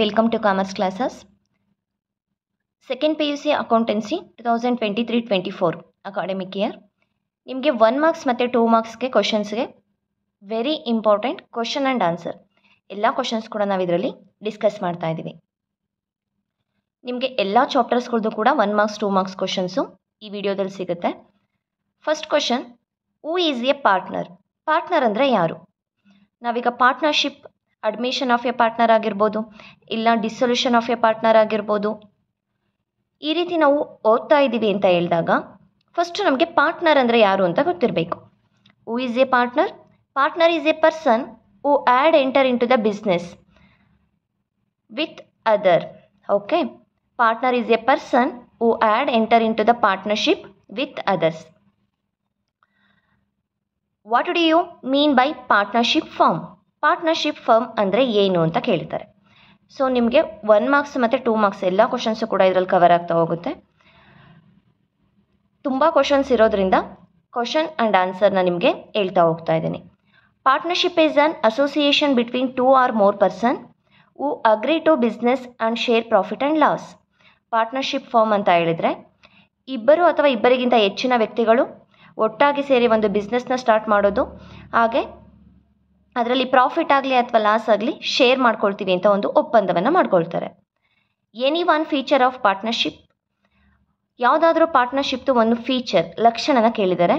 Welcome to commerce classes second P U C accountancy two thousand twenty three twenty four academic year ನಿಮಗೆ one marks ಮತ್ತು two ಮಾರ್ಕ್ಸ್ಗೆ ಕ್ವಶನ್ಸ್ಗೆ very important question and answer ಎಲ್ಲ questions ಕೂಡ ನಾವು ಇದರಲ್ಲಿ discuss ಮಾಡ್ತಾ ಇದ್ದೀವಿ ನಿಮಗೆ ಎಲ್ಲ ಚಾಪ್ಟರ್ಸ್ಗಳದ್ದು ಕೂಡ one marks two marks questions ಈ ವಿಡಿಯೋದಲ್ಲಿ ಸಿಗುತ್ತೆ first question who is a partner partner ಅಂದರೆ ಯಾರು ನಾವೀಗ partnership admission of a partner ಆಗಿರ್ಬೋದು ಇಲ್ಲ ಡಿಸೊಲ್ಯೂಷನ್ ಆಫ್ ಎ ಪಾರ್ಟ್ನರ್ ಆಗಿರ್ಬೋದು ಈ ರೀತಿ ನಾವು ಓದ್ತಾ ಇದ್ದೀವಿ ಅಂತ ಹೇಳಿದಾಗ ಫಸ್ಟ್ ನಮಗೆ ಪಾರ್ಟ್ನರ್ ಅಂದರೆ ಯಾರು ಅಂತ ಗೊತ್ತಿರಬೇಕು who is a partner partner is a person who add enter into the business with other okay partner is a person who add enter into the partnership with others what do you mean by partnership form partnership firm ಅಂದರೆ ಏನು ಅಂತ ಕೇಳ್ತಾರೆ so ನಿಮಗೆ one marks ಮತ್ತು two marks ಎಲ್ಲ questions ಕೂಡ ಇದರಲ್ಲಿ cover ಆಗ್ತಾ ಹೋಗುತ್ತೆ ತುಂಬ ಕ್ವಶನ್ಸ್ ಇರೋದ್ರಿಂದ ಕ್ವಶನ್ ಆ್ಯಂಡ್ ಆನ್ಸರ್ನ ನಿಮಗೆ ಹೇಳ್ತಾ ಹೋಗ್ತಾ ಇದ್ದೀನಿ partnership is an association between two or more person who agree to business and share profit and loss partnership form ಅಂತ ಹೇಳಿದರೆ ಇಬ್ಬರು ಅಥವಾ ಇಬ್ಬರಿಗಿಂತ ಹೆಚ್ಚಿನ ವ್ಯಕ್ತಿಗಳು ಒಟ್ಟಾಗಿ ಸೇರಿ ಒಂದು ಬಿಸ್ನೆಸ್ನ ಸ್ಟಾರ್ಟ್ ಮಾಡೋದು ಹಾಗೆ ಅದರಲ್ಲಿ ಪ್ರಾಫಿಟ್ ಆಗಲಿ ಅಥವಾ ಲಾಸ್ ಆಗಲಿ ಶೇರ್ ಮಾಡ್ಕೊಳ್ತೀವಿ ಅಂತ ಒಂದು ಒಪ್ಪಂದವನ್ನು ಮಾಡ್ಕೊಳ್ತಾರೆ any one feature of partnership ಯಾವುದಾದ್ರೂ ಪಾರ್ಟ್ನರ್ಶಿಪ್ದು ಒಂದು ಫೀಚರ್ ಲಕ್ಷಣನ ಕೇಳಿದ್ದಾರೆ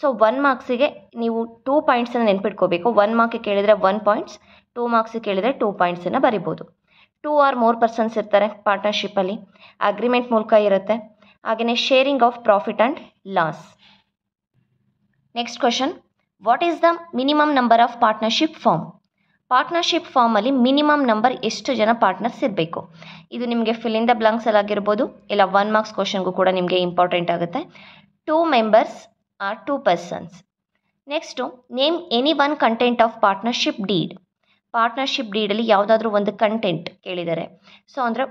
ಸೊ ಒನ್ ಮಾರ್ಕ್ಸಿಗೆ ನೀವು ಟೂ ಪಾಯಿಂಟ್ಸನ್ನು ನೆನ್ಪಿಟ್ಕೋಬೇಕು ಒನ್ ಮಾರ್ಕ್ಗೆ ಕೇಳಿದರೆ ಒನ್ ಪಾಯಿಂಟ್ಸ್ ಟೂ ಮಾರ್ಕ್ಸಿಗೆ ಕೇಳಿದರೆ ಟೂ ಪಾಯಿಂಟ್ಸನ್ನು ಬರಿಬೋದು ಟೂ ಆರ್ ಮೋರ್ ಪರ್ಸನ್ಸ್ ಇರ್ತಾರೆ ಪಾರ್ಟ್ನರ್ಶಿಪ್ಪಲ್ಲಿ ಅಗ್ರಿಮೆಂಟ್ ಮೂಲಕ ಇರುತ್ತೆ ಹಾಗೆಯೇ sharing of profit and loss next question what is the minimum number of partnership form partnership ಫಾರ್ಮಲ್ಲಿ ಮಿನಿಮಮ್ ನಂಬರ್ ಎಷ್ಟು ಜನ ಪಾರ್ಟ್ನರ್ಸ್ ಇರಬೇಕು ಇದು ನಿಮಗೆ ಫಿಲಿಂದ ಅಲ್ಲಿ ಆಗಿರ್ಬೋದು ಇಲ್ಲ ಒನ್ ಮಾರ್ಕ್ಸ್ ಕ್ವಶನ್ಗೂ ಕೂಡ ನಿಮಗೆ ಇಂಪಾರ್ಟೆಂಟ್ ಆಗುತ್ತೆ two members or two persons next name any one content of partnership deed partnership ಡೀಡಲ್ಲಿ ಯಾವುದಾದ್ರೂ ಒಂದು ಕಂಟೆಂಟ್ ಕೇಳಿದ್ದಾರೆ ಸೊ ಅಂದರೆ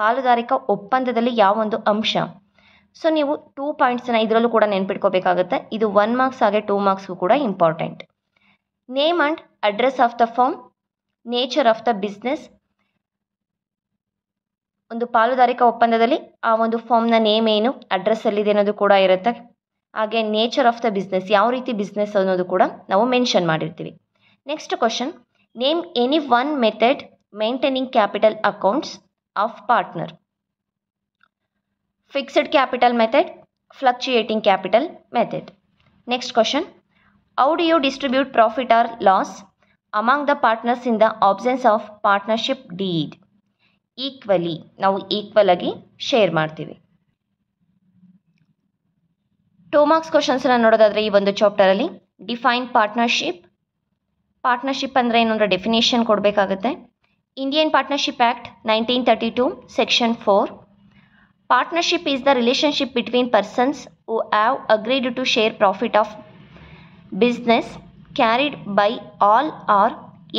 ಪಾಲುದಾರಿಕಾ ಒಪ್ಪಂದದಲ್ಲಿ ಯಾವ ಒಂದು ಅಂಶ ಸೊ ನೀವು ಟೂ ಪಾಯಿಂಟ್ಸನ್ನು ಇದರಲ್ಲೂ ಕೂಡ ನೆನ್ಪಿಟ್ಕೋಬೇಕಾಗುತ್ತೆ ಇದು ಒನ್ ಮಾರ್ಕ್ಸ್ ಹಾಗೆ ಟೂ ಮಾರ್ಕ್ಸ್ಗೂ ಕೂಡ important name and address of the form nature of the business ಒಂದು ಪಾಲುದಾರಿಕಾ ಒಪ್ಪಂದದಲ್ಲಿ ಆ ಒಂದು ಫಾರ್ಮ್ನ ನೇಮ್ ಏನು ಅಡ್ರೆಸ್ ಅಲ್ಲಿದೆ ಅನ್ನೋದು ಕೂಡ ಇರುತ್ತೆ ಹಾಗೆ ನೇಚರ್ ಆಫ್ ದ ಬಿಸ್ನೆಸ್ ಯಾವ ರೀತಿ ಬಿಸ್ನೆಸ್ ಅನ್ನೋದು ಕೂಡ ನಾವು ಮೆನ್ಷನ್ ಮಾಡಿರ್ತೀವಿ next question name any one method maintaining capital accounts of partner fixed capital method fluctuating capital method next question how do you distribute profit or loss among the partners in the absence of partnership deed equally ನಾವು equal ಆಗಿ share ಮಾಡ್ತೀವಿ two marks ಕ್ವಶನ್ಸ್ನ ನೋಡೋದಾದ್ರೆ ಈ ಒಂದು ಚಾಪ್ಟರಲ್ಲಿ define partnership partnership ಅಂದರೆ ಏನಂದ್ರೆ definition ಕೊಡಬೇಕಾಗುತ್ತೆ Indian Partnership Act nineteen thirty two section four Partnership is the relationship between persons who have agreed to share profit of business carried by all or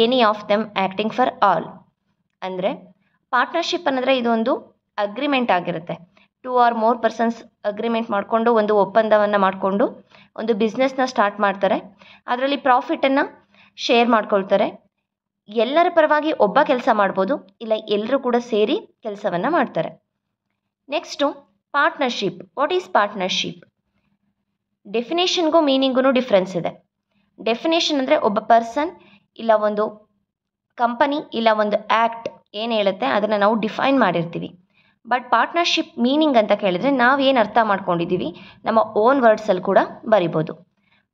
any of them acting for all. ಅಂದರೆ partnership ಅನ್ನೋದರೆ ಇದೊಂದು agreement ಆಗಿರುತ್ತೆ two or more persons agreement ಮಾಡಿಕೊಂಡು ಒಂದು ಒಪ್ಪಂದವನ್ನು ಮಾಡಿಕೊಂಡು ಒಂದು ಬಿಸ್ನೆಸ್ನ start ಮಾಡ್ತಾರೆ ಅದರಲ್ಲಿ ಪ್ರಾಫಿಟನ್ನು ಶೇರ್ ಮಾಡ್ಕೊಳ್ತಾರೆ ಎಲ್ಲರ ಪರವಾಗಿ ಒಬ್ಬ ಕೆಲಸ ಮಾಡ್ಬೋದು ಇಲ್ಲ ಎಲ್ಲರೂ ಕೂಡ ಸೇರಿ ಕೆಲಸವನ್ನು ಮಾಡ್ತಾರೆ next partnership what is partnership ಡೆಫಿನೇಷನ್ಗೂ ಮೀನಿಂಗೂ ಡಿಫ್ರೆನ್ಸ್ ಇದೆ ಡೆಫಿನೇಷನ್ ಅಂದರೆ ಒಬ್ಬ ಪರ್ಸನ್ ಇಲ್ಲ ಒಂದು ಕಂಪನಿ ಇಲ್ಲ ಒಂದು ಆ್ಯಕ್ಟ್ ಏನು ಹೇಳುತ್ತೆ ಅದನ್ನು ನಾವು ಡಿಫೈನ್ ಮಾಡಿರ್ತೀವಿ ಬಟ್ ಪಾರ್ಟ್ನರ್ಶಿಪ್ ಮೀನಿಂಗ್ ಅಂತ ಕೇಳಿದರೆ ನಾವು ಏನು ಅರ್ಥ ಮಾಡ್ಕೊಂಡಿದ್ದೀವಿ ನಮ್ಮ ಓನ್ ವರ್ಡ್ಸಲ್ಲಿ ಕೂಡ ಬರಿಬೋದು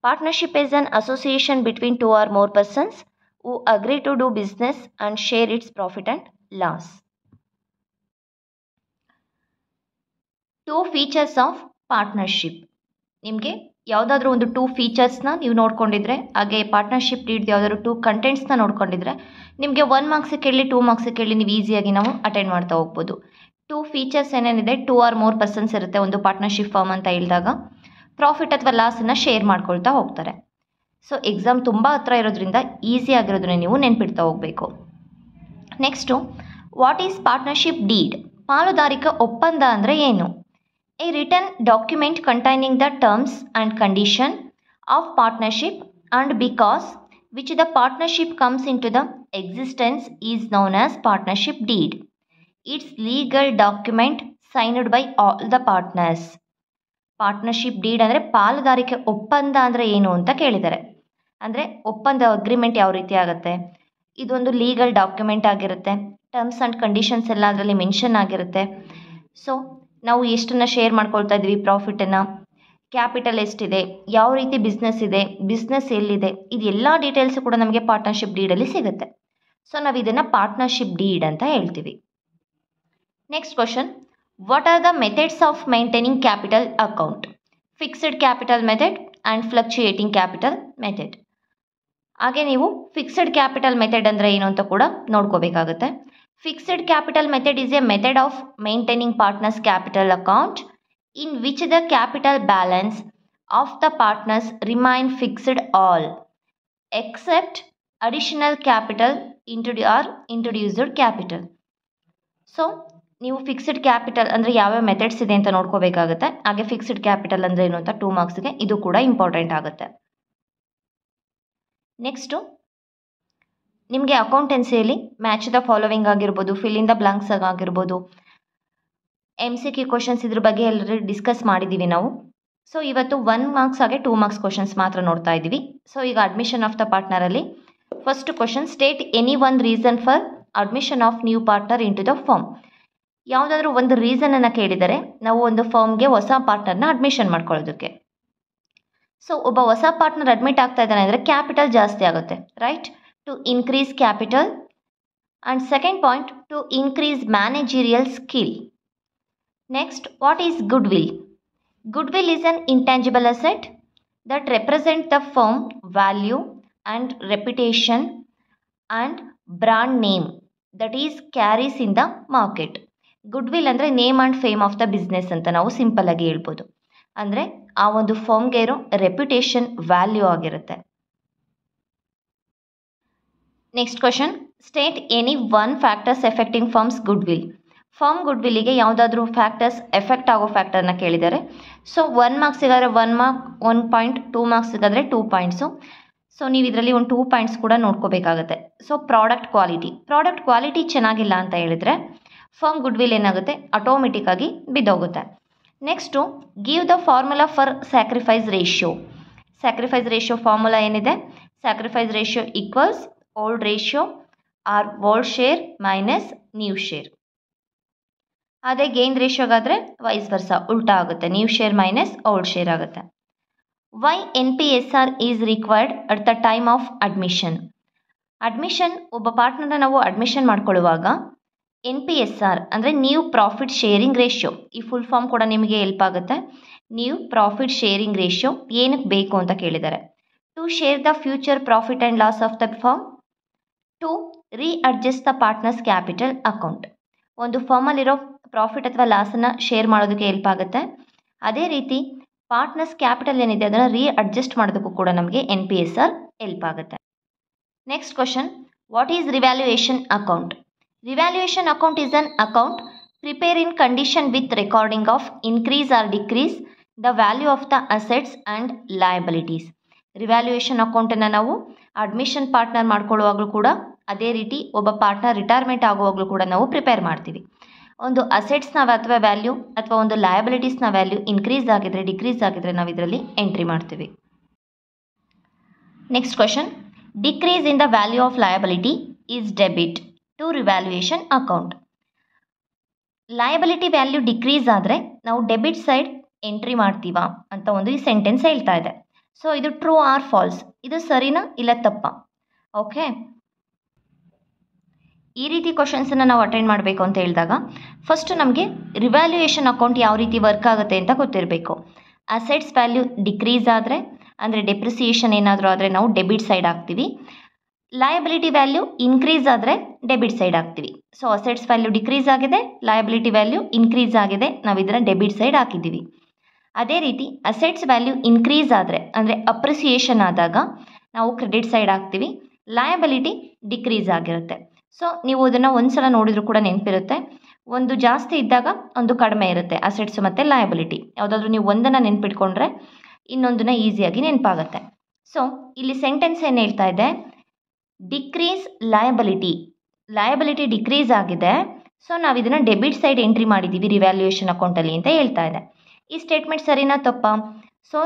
partnership is an association between two or more persons who agree to do business and share its profit and loss two features of partnership ನಿಮಗೆ ಯಾವುದಾದ್ರೂ ಒಂದು ಟೂ ಫೀಚರ್ಸ್ನ ನೀವು ನೋಡ್ಕೊಂಡಿದ್ರೆ ಹಾಗೆ ಪಾರ್ಟ್ನರ್ಶಿಪ್ ಡೀಡ್ ಯಾವುದಾದ್ರು ಟೂ ಕಂಟೆಂಟ್ಸ್ನ ನೋಡ್ಕೊಂಡಿದ್ರೆ ನಿಮಗೆ ಒನ್ ಮಾರ್ಕ್ಸಿಗೆ ಕೇಳಿ ಟೂ ಮಾರ್ಕ್ಸಿಗೆ ಕೇಳಿ ನೀವು ಈಸಿಯಾಗಿ ನಾವು ಅಟೆಂಡ್ ಮಾಡ್ತಾ ಹೋಗ್ಬೋದು ಟೂ ಫೀಚರ್ಸ್ ಏನೇನಿದೆ ಟೂ ಆರ್ ಮೋರ್ ಪರ್ಸನ್ಸ್ ಇರುತ್ತೆ ಒಂದು ಪಾರ್ಟ್ನರ್ಶಿಪ್ ಫಾರ್ಮ್ ಅಂತ ಹೇಳಿದಾಗ ಪ್ರಾಫಿಟ್ ಅಥವಾ ಲಾಸನ್ನು ಶೇರ್ ಮಾಡ್ಕೊಳ್ತಾ ಹೋಗ್ತಾರೆ ಸೊ ಎಕ್ಸಾಮ್ ತುಂಬ ಹತ್ರ ಇರೋದ್ರಿಂದ ಈಸಿ ಆಗಿರೋದನ್ನ ನೀವು ನೆನ್ಪಿಡ್ತಾ ಹೋಗಬೇಕು next what is partnership deed ಪಾಲುದಾರಿಕ ಒಪ್ಪಂದ ಅಂದರೆ ಏನು A written document containing the terms and condition of partnership and because which the partnership comes into the existence is known as partnership deed. Its legal document signed by all the partners. Partnership deed ಅಂದರೆ ಪಾಲುದಾರಿಕೆ ಒಪ್ಪಂದ ಅಂದರೆ ಏನು ಅಂತ ಕೇಳಿದ್ದಾರೆ ಅಂದರೆ ಒಪ್ಪಂದ agreement ಯಾವ ರೀತಿ ಆಗುತ್ತೆ ಇದೊಂದು ಲೀಗಲ್ ಡಾಕ್ಯುಮೆಂಟ್ ಆಗಿರುತ್ತೆ ಟರ್ಮ್ಸ್ ಆ್ಯಂಡ್ ಕಂಡೀಷನ್ಸ್ ಎಲ್ಲ ಅದರಲ್ಲಿ ಮೆನ್ಷನ್ ಆಗಿರುತ್ತೆ ಸೊ ನಾವು ಎಷ್ಟನ್ನು ಶೇರ್ ಮಾಡ್ಕೊಳ್ತಾ ಇದ್ದೀವಿ ಪ್ರಾಫಿಟನ್ನು ಕ್ಯಾಪಿಟಲ್ ಎಷ್ಟಿದೆ ಯಾವ ರೀತಿ ಬಿಸ್ನೆಸ್ ಇದೆ ಬಿಸ್ನೆಸ್ ಎಲ್ಲಿದೆ ಇದೆಲ್ಲ ಡೀಟೇಲ್ಸ್ ಕೂಡ ನಮಗೆ ಪಾರ್ಟ್ನರ್ಶಿಪ್ ಡೀಡಲ್ಲಿ ಸಿಗುತ್ತೆ ಸೊ ನಾವು ಇದನ್ನು ಪಾರ್ಟ್ನರ್ಶಿಪ್ ಡೀಡ್ ಅಂತ ಹೇಳ್ತೀವಿ next question what are the methods of maintaining capital account fixed capital method and fluctuating capital method ಹಾಗೆ ನೀವು ಫಿಕ್ಸ್ಡ್ ಕ್ಯಾಪಿಟಲ್ ಮೆಥಡ್ ಅಂದರೆ ಏನು ಅಂತ ಕೂಡ ನೋಡ್ಕೋಬೇಕಾಗುತ್ತೆ Fixed capital method is a method of maintaining partner's capital account in which the capital balance of the partners remain fixed all except additional capital or introduced capital. So, ನೀವು fixed capital ಅಂದರೆ ಯಾವ್ಯಾವ methods ಇದೆ ಅಂತ ನೋಡ್ಕೋಬೇಕಾಗುತ್ತೆ fixed capital capital ಅಂದರೆ ಏನು marks. Two ಮಾರ್ಕ್ಸ್ಗೆ ಇದು ಕೂಡ important Next next ನಿಮಗೆ ಅಕೌಂಟೆನ್ಸಿಯಲ್ಲಿ ಮ್ಯಾಚ್ ದ ಫಾಲೋವಿಂಗ್ ಆಗಿರ್ಬೋದು ದ ಬ್ಲಾಂಕ್ಸ್ ಆಗಿರ್ಬೋದು ಎಮ್ ಸಿ ಕ್ಯೂ ಕ್ವಶನ್ಸ್ ಇದ್ರ ಬಗ್ಗೆ ಎಲ್ಲರೂ ಡಿಸ್ಕಸ್ ಮಾಡಿದ್ದೀವಿ ನಾವು ಸೊ ಇವತ್ತು ಒನ್ ಮಾರ್ಕ್ಸ್ ಹಾಗೆ ಟೂ ಮಾರ್ಕ್ಸ್ ಕ್ವಶನ್ಸ್ ಮಾತ್ರ ನೋಡ್ತಾ ಇದ್ದೀವಿ ಸೊ ಈಗ ಅಡ್ಮಿಷನ್ ಆಫ್ ದ ಪಾರ್ಟ್ನರಲ್ಲಿ first question state any one reason for admission of new partner into the form ಯಾವುದಾದ್ರೂ ಒಂದು ರೀಸನನ್ನು ಕೇಳಿದರೆ ನಾವು ಒಂದು ಫಾರ್ಮ್ಗೆ ಹೊಸ ಪಾರ್ಟ್ನರ್ನ ಅಡ್ಮಿಷನ್ ಮಾಡ್ಕೊಳ್ಳೋದಕ್ಕೆ ಸೊ ಒಬ್ಬ ಹೊಸ ಪಾರ್ಟ್ನರ್ ಅಡ್ಮಿಟ್ ಆಗ್ತಾ ಇದ್ದಾನೆ ಅಂದರೆ ಕ್ಯಾಪಿಟಲ್ ಜಾಸ್ತಿ ಆಗುತ್ತೆ right to increase capital and second point to increase managerial skill. Next, what is goodwill? Goodwill is an intangible asset that represent the firm value and reputation and brand name that is carries in the market. Goodwill ಅಂದರೆ name and fame of the business ಅಂತ ನಾವು simple ಆಗಿ ಹೇಳ್ಬೋದು ಅಂದರೆ ಆ ಒಂದು ಫರ್ಮ್ಗೆ ಇರೋ ರೆಪ್ಯುಟೇಷನ್ ವ್ಯಾಲ್ಯೂ ಆಗಿರುತ್ತೆ next question state any one factors affecting firms goodwill firm ಗುಡ್ ವಿಲ್ಲಿಗೆ ಯಾವುದಾದ್ರೂ ಫ್ಯಾಕ್ಟರ್ಸ್ ಎಫೆಕ್ಟ್ ಆಗೋ ಫ್ಯಾಕ್ಟರ್ನ ಕೇಳಿದ್ದಾರೆ ಸೊ ಒನ್ ಮಾರ್ಕ್ಸ್ ಸಿಗಾದ್ರೆ one mark one point two marks ಇದಾದರೆ ಟೂ ಪಾಯಿಂಟ್ಸು ಸೊ ನೀವು ಇದರಲ್ಲಿ ಒಂದು ಟೂ ಪಾಯಿಂಟ್ಸ್ ಕೂಡ ನೋಡ್ಕೋಬೇಕಾಗುತ್ತೆ so product quality product quality ಚೆನ್ನಾಗಿಲ್ಲ ಅಂತ ಹೇಳಿದರೆ ಫರ್ಮ್ ಗುಡ್ ವಿಲ್ ಏನಾಗುತ್ತೆ ಆಟೋಮೆಟಿಕ್ಕಾಗಿ ಬಿದ್ದೋಗುತ್ತೆ next give the formula for sacrifice ratio sacrifice ratio formula ಏನಿದೆ sacrifice ratio equals old ratio or old share minus new share. ಅದೇ ಗೇನ್ ರೇಷಿಯೋಗಾದರೆ ವೈಸ್ ವರ್ಸ ಉಲ್ಟಾ ಆಗುತ್ತೆ new share minus old share ಆಗುತ್ತೆ why N P S R is required at the time of admission admission ಒಬ್ಬ ಪಾರ್ಟ್ನರ್ನ ನಾವು admission ಮಾಡ್ಕೊಳ್ಳುವಾಗ N P S R ಅಂದರೆ ನ್ಯೂ ಪ್ರಾಫಿಟ್ ಶೇರಿಂಗ್ ರೇಷಿಯೋ ಈ ಫುಲ್ ಫಾರ್ಮ್ ಕೂಡ ನಿಮಗೆ ಹೆಲ್ಪ್ ಆಗುತ್ತೆ ನ್ಯೂ ಪ್ರಾಫಿಟ್ ಶೇರಿಂಗ್ ರೇಷಿಯೋ ಏನಕ್ಕೆ ಬೇಕು ಅಂತ ಕೇಳಿದ್ದಾರೆ to share the future profit and loss of the firm to readjust the partners capital account ಒಂದು ಫರ್ಮಲ್ಲಿರೋ ಪ್ರಾಫಿಟ್ ಅಥವಾ ಲಾಸನ್ನು ಶೇರ್ ಮಾಡೋದಕ್ಕೆ ಎಲ್ಪ್ ಆಗುತ್ತೆ ಅದೇ ರೀತಿ ಪಾರ್ಟ್ನರ್ಸ್ ಕ್ಯಾಪಿಟಲ್ ಏನಿದೆ ಅದನ್ನು ರೀಅಡ್ಜಸ್ಟ್ ಮಾಡೋದಕ್ಕೂ ಕೂಡ ನಮಗೆ N P S R help ಆಗುತ್ತೆ next question what is revaluation account revaluation account is an account prepare in condition with recording of increase or decrease the value of the assets and liabilities revaluation ಅಕೌಂಟನ್ನು ನಾವು admission partner ಮಾಡ್ಕೊಳ್ಳುವಾಗಲೂ ಕೂಡ ಅದೇ ರೀತಿ ಒಬ್ಬ partner retirement ಆಗುವಾಗಲೂ ಕೂಡ ನಾವು prepare ಮಾಡ್ತೀವಿ ಒಂದು ಅಸೆಟ್ಸ್ನ ಅಥವಾ ವ್ಯಾಲ್ಯೂ ಅಥವಾ ಒಂದು ಲಯಬಿಲಿಟೀಸ್ನ ವ್ಯಾಲ್ಯೂ ಇನ್ಕ್ರೀಸ್ ಆಗಿದ್ರೆ ಡಿಕ್ರೀಸ್ ಆಗಿದ್ರೆ ನಾವು ಇದರಲ್ಲಿ ಎಂಟ್ರಿ ಮಾಡ್ತೀವಿ next question decrease in the value of liability is debit to revaluation account liability value decrease ಆದರೆ ನಾವು ಡೆಬಿಟ್ ಸೈಡ್ ಎಂಟ್ರಿ ಮಾಡ್ತೀವ ಅಂತ ಒಂದು ಈ ಸೆಂಟೆನ್ಸ್ ಹೇಳ್ತಾ ಇದೆ ಸೊ ಇದು ಟ್ರೂ ಆರ್ ಫಾಲ್ಸ್ ಇದು ಸರಿನಾ ಇಲ್ಲ ತಪ್ಪ ಓಕೆ ಈ ರೀತಿ ಕ್ವಶನ್ಸನ್ನು ನಾವು ಅಟೆಂಡ್ ಮಾಡಬೇಕು ಅಂತ ಹೇಳಿದಾಗ ಫಸ್ಟ್ ನಮಗೆ ರಿವ್ಯಾಲ್ಯೂಯೇಷನ್ ಅಕೌಂಟ್ ಯಾವ ರೀತಿ ವರ್ಕ್ ಆಗುತ್ತೆ ಅಂತ ಗೊತ್ತಿರಬೇಕು ಅಸೆಟ್ಸ್ ವ್ಯಾಲ್ಯೂ ಡಿಕ್ರೀಸ್ ಆದರೆ ಅಂದರೆ ಡೆಪ್ರಿಸಿಯೇಷನ್ ಏನಾದರೂ ಆದರೆ ನಾವು ಡೆಬಿಟ್ ಸೈಡ್ ಹಾಕ್ತೀವಿ ಲಯಬಿಲಿಟಿ ವ್ಯಾಲ್ಯೂ ಇನ್ಕ್ರೀಸ್ ಆದರೆ ಡೆಬಿಟ್ ಸೈಡ್ ಹಾಕ್ತೀವಿ ಸೊ ಅಸೆಟ್ಸ್ ವ್ಯಾಲ್ಯೂ ಡಿಕ್ರೀಸ್ ಆಗಿದೆ ಲಯಬಿಲಿಟಿ ವ್ಯಾಲ್ಯೂ ಇನ್ಕ್ರೀಸ್ ಆಗಿದೆ ನಾವು ಇದನ್ನು ಡೆಬಿಟ್ ಸೈಡ್ ಹಾಕಿದ್ದೀವಿ ಅದೇ ರೀತಿ ಅಸೆಟ್ಸ್ ವ್ಯಾಲ್ಯೂ ಇನ್ಕ್ರೀಸ್ ಆದರೆ ಅಂದರೆ ಅಪ್ರಿಸಿಯೇಷನ್ ಆದಾಗ ನಾವು ಕ್ರೆಡಿಟ್ ಸೈಡ್ ಹಾಕ್ತೀವಿ ಲಯಬಿಲಿಟಿ ಡಿಕ್ರೀಸ್ ಆಗಿರುತ್ತೆ ಸೊ ನೀವು ಅದನ್ನು ಒಂದು ಸಲ ನೋಡಿದರೂ ಕೂಡ ನೆನಪಿರುತ್ತೆ ಒಂದು ಜಾಸ್ತಿ ಇದ್ದಾಗ ಒಂದು ಕಡಿಮೆ ಇರುತ್ತೆ ಅಸೆಟ್ಸ್ ಮತ್ತು ಲಯಬಿಲಿಟಿ ಯಾವುದಾದ್ರೂ ನೀವು ಒಂದನ್ನು ನೆನ್ಪಿಟ್ಕೊಂಡ್ರೆ ಇನ್ನೊಂದನ್ನ ಈಸಿಯಾಗಿ ನೆನಪಾಗುತ್ತೆ ಸೊ ಇಲ್ಲಿ ಸೆಂಟೆನ್ಸ್ ಏನು ಹೇಳ್ತಾ ಇದೆ ಡಿಕ್ರೀಸ್ ಲಯಬಿಲಿಟಿ ಲಯಬಿಲಿಟಿ ಡಿಕ್ರೀಸ್ ಆಗಿದೆ ಸೊ ನಾವು ಇದನ್ನು ಡೆಬಿಟ್ ಸೈಡ್ ಎಂಟ್ರಿ ಮಾಡಿದ್ದೀವಿ ರಿವ್ಯಾಲ್ಯೂಯೇಷನ್ ಅಕೌಂಟಲ್ಲಿ ಅಂತ ಹೇಳ್ತಾ ಇದೆ ಈ ಸ್ಟೇಟ್ಮೆಂಟ್ ಸರಿನಾ ತಪ್ಪಾ ಸೊ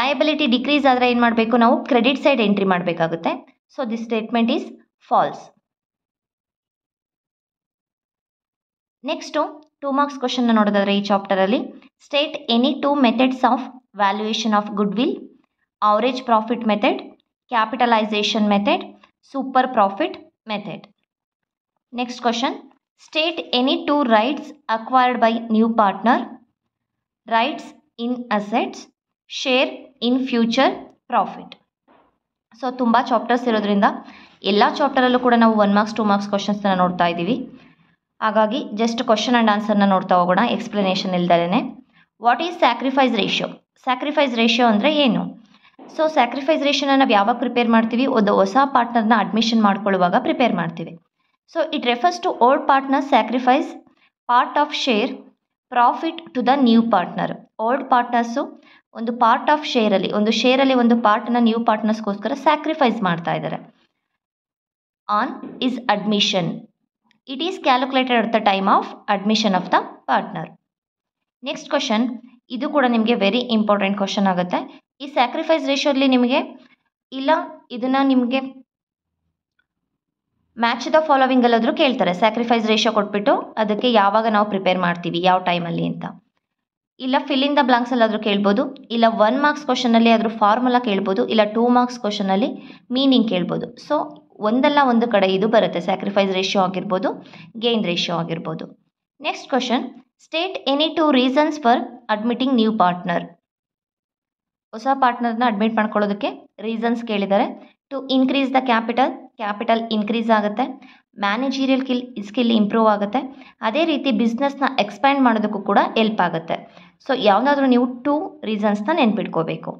ಲಯಬಿಲಿಟಿ ಡಿಕ್ರೀಸ್ ಆದರೆ ಏನು ಮಾಡಬೇಕು ನಾವು ಕ್ರೆಡಿಟ್ ಸೈಡ್ ಎಂಟ್ರಿ ಮಾಡಬೇಕಾಗುತ್ತೆ so this statement is false next two marks question ನೋಡೋದಾದ್ರೆ ಈ ಚಾಪ್ಟರಲ್ಲಿ state any two methods of valuation of goodwill average profit method capitalisation method super profit method next question state any two rights acquired by new partner rights in assets share in future profit so ತುಂಬ chapters ಇರೋದ್ರಿಂದ ಎಲ್ಲ ಚಾಪ್ಟರಲ್ಲೂ ಕೂಡ ನಾವು one marks two marks ಕ್ವಶನ್ಸ್ನ ನೋಡ್ತಾ ಇದ್ದೀವಿ ಹಾಗಾಗಿ ಜಸ್ಟ್ ಕ್ವಶನ್ ಆ್ಯಂಡ್ ಆನ್ಸರ್ನ ನೋಡ್ತಾ ಹೋಗೋಣ ಎಕ್ಸ್ಪ್ಲನೇಷನ್ ಇಲ್ದಲೇ what is sacrifice ratio sacrifice ratio ಅಂದರೆ ಏನು ಸೊ ಸ್ಯಾಕ್ರಿಫೈಸ್ ರೇಷಿಯೋನ ನಾವು ಯಾವಾಗ ಪ್ರಿಪೇರ್ ಮಾಡ್ತೀವಿ ಒಂದು ಹೊಸ ಪಾರ್ಟ್ನರ್ನ ಅಡ್ಮಿಷನ್ ಮಾಡ್ಕೊಳ್ಳುವಾಗ ಪ್ರಿಪೇರ್ ಮಾಡ್ತೀವಿ so it refers to old partner sacrifice part of share profit to the new partner old partners ಒಂದು ಪಾರ್ಟ್ ಆಫ್ ಶೇರಲ್ಲಿ ಒಂದು ಅಲ್ಲಿ ಒಂದು ಪಾರ್ಟ್ನ ನ್ಯೂ ಪಾರ್ಟ್ನರ್ಸ್ಗೋಸ್ಕರ ಸ್ಯಾಕ್ರಿಫೈಸ್ ಮಾಡ್ತಾ ಇದ್ದಾರೆ on his admission it is calculated at the time of admission of the partner next question ಇದು ಕೂಡ ನಿಮಗೆ ವೆರಿ ಇಂಪಾರ್ಟೆಂಟ್ ಕ್ವಶನ್ ಆಗುತ್ತೆ ಈ ಸ್ಯಾಕ್ರಿಫೈಸ್ ರೇಷೋಲ್ಲಿ ನಿಮಗೆ ಇಲ್ಲ ಇದನ್ನು ನಿಮಗೆ ಮ್ಯಾಚ್ ದ ಫಾಲೋವಿಂಗ್ ಅಲ್ಲಾದರೂ ಕೇಳ್ತಾರೆ ಸ್ಯಾಕ್ರಿಫೈಸ್ ರೇಷೋ ಕೊಟ್ಬಿಟ್ಟು ಅದಕ್ಕೆ ಯಾವಾಗ ನಾವು ಪ್ರಿಪೇರ್ ಮಾಡ್ತೀವಿ ಯಾವ ಟೈಮಲ್ಲಿ ಅಂತ ಇಲ್ಲ ಇನ್ ದ ಬ್ಲಾಂಕ್ಸ್ ಅಲ್ಲಾದರೂ ಕೇಳ್ಬೋದು ಇಲ್ಲ ಒನ್ ಮಾರ್ಕ್ಸ್ ಅಲ್ಲಿ ಆದರೂ ಫಾರ್ಮುಲಾ ಕೇಳ್ಬೋದು ಇಲ್ಲ ಟೂ ಮಾರ್ಕ್ಸ್ ಅಲ್ಲಿ ಮೀನಿಂಗ್ ಕೇಳ್ಬೋದು ಸೊ ಒಂದಲ್ಲ ಒಂದು ಕಡೆ ಇದು ಬರುತ್ತೆ ಸ್ಯಾಕ್ರಿಫೈಸ್ ರೇಷಿಯೋ ಆಗಿರ್ಬೋದು ಗೇನ್ ರೇಷಿಯೋ ಆಗಿರ್ಬೋದು next question state any two reasons for admitting new partner ಹೊಸ ಪಾರ್ಟ್ನರ್ನ ಅಡ್ಮಿಟ್ ಮಾಡ್ಕೊಳ್ಳೋದಕ್ಕೆ ರೀಸನ್ಸ್ ಕೇಳಿದ್ದಾರೆ to increase the capital capital increase ಆಗುತ್ತೆ ಮ್ಯಾನೇಜೀರಿಯಲ್ ಕಿಲ್ ಸ್ಕಿಲ್ ಇಂಪ್ರೂವ್ ಆಗುತ್ತೆ ಅದೇ ರೀತಿ ಬಿಸ್ನೆಸ್ನ ಎಕ್ಸ್ಪ್ಯಾಂಡ್ ಮಾಡೋದಕ್ಕೂ ಕೂಡ ಎಲ್ಪ್ ಆಗುತ್ತೆ ಸೊ ಯಾವುದಾದ್ರೂ ನೀವು ಟೂ ರೀಸನ್ಸ್ನ ನೆನ್ಪಿಟ್ಕೋಬೇಕು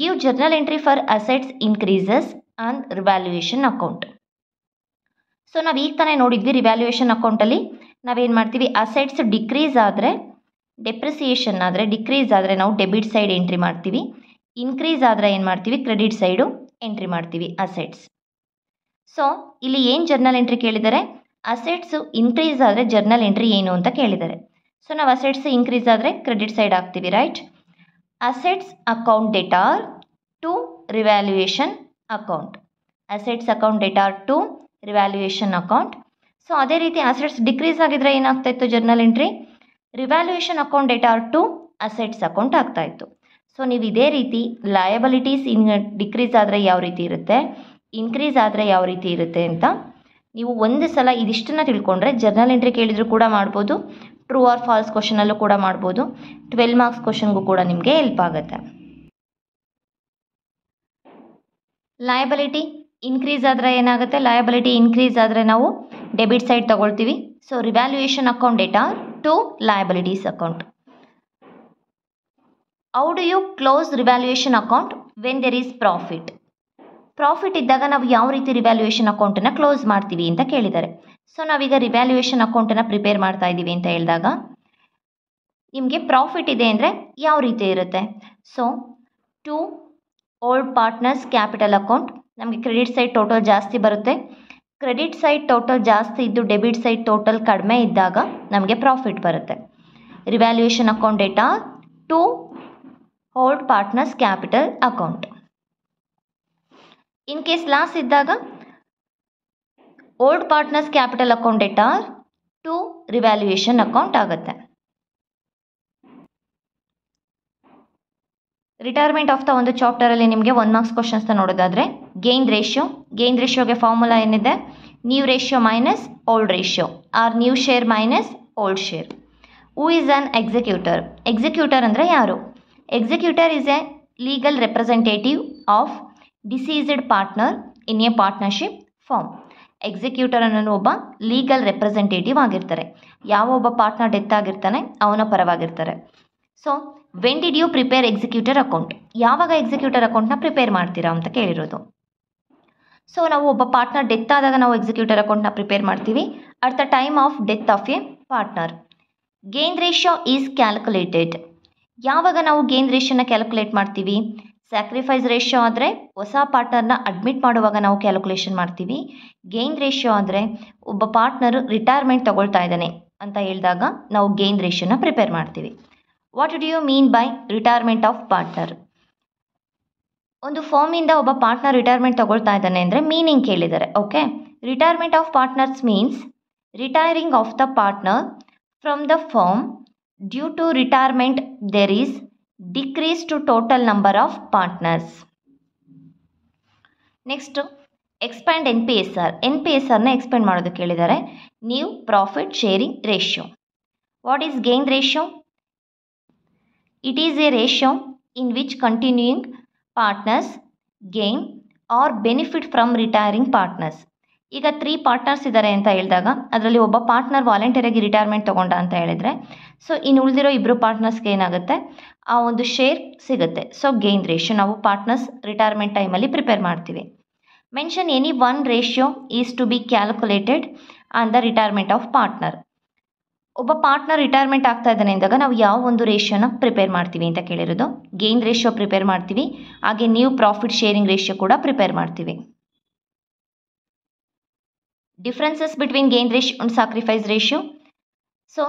give journal entry for assets increases and revaluation account so ನಾವು ಈಗ ತಾನೇ ನೋಡಿದ್ವಿ ರಿವ್ಯಾಲ್ಯೂಯೇಷನ್ ಅಕೌಂಟಲ್ಲಿ ನಾವೇನು ಮಾಡ್ತೀವಿ ಅಸೆಟ್ಸ್ ಡಿಕ್ರೀಸ್ ಆದರೆ ಡೆಪ್ರಿಸಿಯೇಷನ್ ಆದರೆ ಡಿಕ್ರೀಸ್ ಆದರೆ ನಾವು ಡೆಬಿಟ್ ಸೈಡ್ ಎಂಟ್ರಿ ಮಾಡ್ತೀವಿ ಇನ್ಕ್ರೀಸ್ ಆದರೆ ಏನು ಮಾಡ್ತೀವಿ ಕ್ರೆಡಿಟ್ ಸೈಡು ಎಂಟ್ರಿ ಮಾಡ್ತೀವಿ ಅಸೆಟ್ಸ್ ಸೊ ಇಲ್ಲಿ ಏನು ಜರ್ನಲ್ ಎಂಟ್ರಿ ಕೇಳಿದರೆ ಅಸೆಟ್ಸು ಇನ್ಕ್ರೀಸ್ ಆದರೆ ಜರ್ನಲ್ ಎಂಟ್ರಿ ಏನು ಅಂತ ಕೇಳಿದ್ದಾರೆ ಸೊ ನಾವು ಅಸೆಟ್ಸ್ ಇನ್ಕ್ರೀಸ್ ಆದರೆ ಕ್ರೆಡಿಟ್ ಸೈಡ್ ಹಾಕ್ತೀವಿ ರೈಟ್ ಅಸೆಟ್ಸ್ ಅಕೌಂಟ್ ಡೆಟ್ to revaluation account assets account data to revaluation account so ಅದೇ ರೀತಿ ಅಸೆಟ್ಸ್ ಡಿಕ್ರೀಸ್ ಆಗಿದ್ರೆ ಇತ್ತು journal entry revaluation account data to assets account ಇತ್ತು ಸೊ ನೀವು ಇದೇ ರೀತಿ ಲಯಬಿಲಿಟೀಸ್ ಇನ್ ಡಿಕ್ರೀಸ್ ಆದರೆ ಯಾವ ರೀತಿ ಇರುತ್ತೆ ಇನ್ಕ್ರೀಸ್ ಆದರೆ ಯಾವ ರೀತಿ ಇರುತ್ತೆ ಅಂತ ನೀವು ಒಂದು ಸಲ ಇದಿಷ್ಟನ್ನು ತಿಳ್ಕೊಂಡ್ರೆ ಜರ್ನಲ್ ಎಂಟ್ರಿ ಕೇಳಿದರೂ ಕೂಡ ಮಾಡ್ಬೋದು ಟ್ರೂ ಆರ್ ಫಾಲ್ಸ್ ಕ್ವಶನಲ್ಲೂ ಕೂಡ ಮಾಡ್ಬೋದು ಟ್ವೆಲ್ ಮಾರ್ಕ್ಸ್ ಕ್ವಶನ್ಗೂ ಕೂಡ ನಿಮಗೆ ಹೆಲ್ಪ್ ಆಗುತ್ತೆ ಲಯಬಿಲಿಟಿ ಇನ್ಕ್ರೀಸ್ ಆದರೆ ಏನಾಗುತ್ತೆ ಲಯಬಿಲಿಟಿ ಇನ್ಕ್ರೀಸ್ ಆದರೆ ನಾವು ಡೆಬಿಟ್ ಸೈಡ್ ತಗೊಳ್ತೀವಿ so revaluation account data to liabilities account how do you close revaluation account when there is profit profit ಇದ್ದಾಗ ನಾವು ಯಾವ ರೀತಿ ರಿವ್ಯಾಲ್ಯೂಯೇಷನ್ ಅಕೌಂಟನ್ನು ಕ್ಲೋಸ್ ಮಾಡ್ತೀವಿ ಅಂತ ಕೇಳಿದ್ದಾರೆ ಸೊ ನಾವೀಗ ರಿವ್ಯಾಲ್ಯೂಯೇಷನ್ ಅಕೌಂಟನ್ನು ಪ್ರಿಪೇರ್ ಮಾಡ್ತಾ ಇದ್ದೀವಿ ಅಂತ ಹೇಳಿದಾಗ ನಿಮಗೆ ಪ್ರಾಫಿಟ್ ಇದೆ ಅಂದರೆ ಯಾವ ರೀತಿ ಇರುತ್ತೆ so to old partners capital account ನಮಗೆ ಕ್ರೆಡಿಟ್ ಸೈಡ್ ಟೋಟಲ್ ಜಾಸ್ತಿ ಬರುತ್ತೆ ಕ್ರೆಡಿಟ್ ಸೈಡ್ ಟೋಟಲ್ ಜಾಸ್ತಿ ಇದ್ದು ಡೆಬಿಟ್ ಸೈಡ್ ಟೋಟಲ್ ಕಡಿಮೆ ಇದ್ದಾಗ ನಮಗೆ ಪ್ರಾಫಿಟ್ ಬರುತ್ತೆ revaluation account data to old partners capital account in case loss ಇದ್ದಾಗ old partners capital account data to revaluation account ಆಗುತ್ತೆ ರಿಟೈರ್ಮೆಂಟ್ ಆಫ್ ದ ಒಂದು ಚಾಪ್ಟರಲ್ಲಿ ನಿಮಗೆ ಒನ್ ಮಾರ್ಕ್ಸ್ ಕ್ವಶನ್ಸ್ನ ನೋಡೋದಾದ್ರೆ ಗೇನ್ ರೇಷ್ಯೋ ಗೇನ್ ರೇಷ್ಯೋಗೆ ಫಾರ್ಮುಲಾ ಏನಿದೆ new ratio minus old ratio or new share minus old share who is an executor executor ಅಂದರೆ ಯಾರು executor is a legal representative of deceased partner in a partnership form executor ಅನ್ನೋನು ಒಬ್ಬ legal representative ಆಗಿರ್ತಾರೆ ಯಾವ ಒಬ್ಬ partner death ಆಗಿರ್ತಾನೆ ಅವನ ಪರವಾಗಿರ್ತಾರೆ so when did you prepare executor account ಯಾವಾಗ ಎಕ್ಸಿಕ್ಯೂಟರ್ ಅಕೌಂಟ್ನ ಪ್ರಿಪೇರ್ ಮಾಡ್ತೀರಾ ಅಂತ ಕೇಳಿರೋದು ಸೊ ನಾವು ಒಬ್ಬ ಪಾರ್ಟ್ನರ್ ಡೆತ್ ಆದಾಗ ನಾವು ಎಕ್ಸಿಕ್ಯೂಟರ್ ಅಕೌಂಟ್ನ ಪ್ರಿಪೇರ್ ಮಾಡ್ತೀವಿ at the time of death of a partner gain ratio is calculated ಯಾವಾಗ ನಾವು ಗೇನ್ ರೇಷೋನ ಕ್ಯಾಲ್ಕುಲೇಟ್ ಮಾಡ್ತೀವಿ ಸ್ಯಾಕ್ರಿಫೈಸ್ ರೇಷೋ ಆದರೆ ಹೊಸ ಪಾರ್ಟ್ನರ್ನ ಅಡ್ಮಿಟ್ ಮಾಡುವಾಗ ನಾವು ಕ್ಯಾಲ್ಕುಲೇಷನ್ ಮಾಡ್ತೀವಿ ಗೇನ್ ರೇಷ್ಯೋ ಆದರೆ ಒಬ್ಬ ಪಾರ್ಟ್ನರ್ ರಿಟೈರ್ಮೆಂಟ್ ತಗೊಳ್ತಾ ಇದ್ದಾನೆ ಅಂತ ಹೇಳಿದಾಗ ನಾವು ಗೇನ್ ರೇಷೋನ ಪ್ರಿಪೇರ್ ಮಾಡ್ತೀವಿ what do you mean by retirement of partner ಒಂದು ಫಾರ್ಮಿಂದ ಒಬ್ಬ ಪಾರ್ಟ್ನರ್ ರಿಟೈರ್ಮೆಂಟ್ ತಗೊಳ್ತಾ ಇದ್ದಾನೆ ಅಂದರೆ ಮೀನಿಂಗ್ ಕೇಳಿದ್ದಾರೆ okay retirement of partners means retiring of the partner from the firm due to retirement there is decrease to total number of partners next expand N P S R N P S ಆರ್ನ expand ಮಾಡೋದು ಕೇಳಿದ್ದಾರೆ new profit sharing ratio what is gain ratio It is a ratio in which continuing partners gain or benefit from retiring partners ಈಗ three partners ಇದ್ದಾರೆ ಅಂತ ಹೇಳಿದಾಗ ಅದರಲ್ಲಿ ಒಬ್ಬ partner ವಾಲಂಟಿಯರಾಗಿ retirement ತೊಗೊಂಡ ಅಂತ ಹೇಳಿದರೆ ಸೊ ಇನ್ನು ಉಳಿದಿರೋ ಇಬ್ಬರು ಪಾರ್ಟ್ನರ್ಸ್ಗೆ ಏನಾಗುತ್ತೆ ಆ ಒಂದು ಶೇರ್ ಸಿಗುತ್ತೆ ಸೊ ಗೇನ್ ರೇಷಿಯೋ ನಾವು ಪಾರ್ಟ್ನರ್ಸ್ ರಿಟೈರ್ಮೆಂಟ್ ಟೈಮಲ್ಲಿ ಪ್ರಿಪೇರ್ ಮಾಡ್ತೀವಿ mention any one ratio is to be calculated on the retirement of partner ಒಬ್ಬ ಪಾರ್ಟ್ನರ್ ರಿಟೈರ್ಮೆಂಟ್ ಆಗ್ತಾ ಇದ್ದಾನೆ ಅಂದಾಗ ನಾವು ಯಾವ ಒಂದು ರೇಷಿಯೋನ ಪ್ರಿಪೇರ್ ಮಾಡ್ತೀವಿ ಅಂತ ಕೇಳಿರೋದು ಗೇನ್ ರೇಷಿಯೋ ಪ್ರಿಪೇರ್ ಮಾಡ್ತೀವಿ ಹಾಗೆ ನೀವು ಪ್ರಾಫಿಟ್ ಶೇರಿಂಗ್ ರೇಷಿಯೋ ಕೂಡ ಪ್ರಿಪೇರ್ ಮಾಡ್ತೀವಿ differences between gain ratio and sacrifice ratio so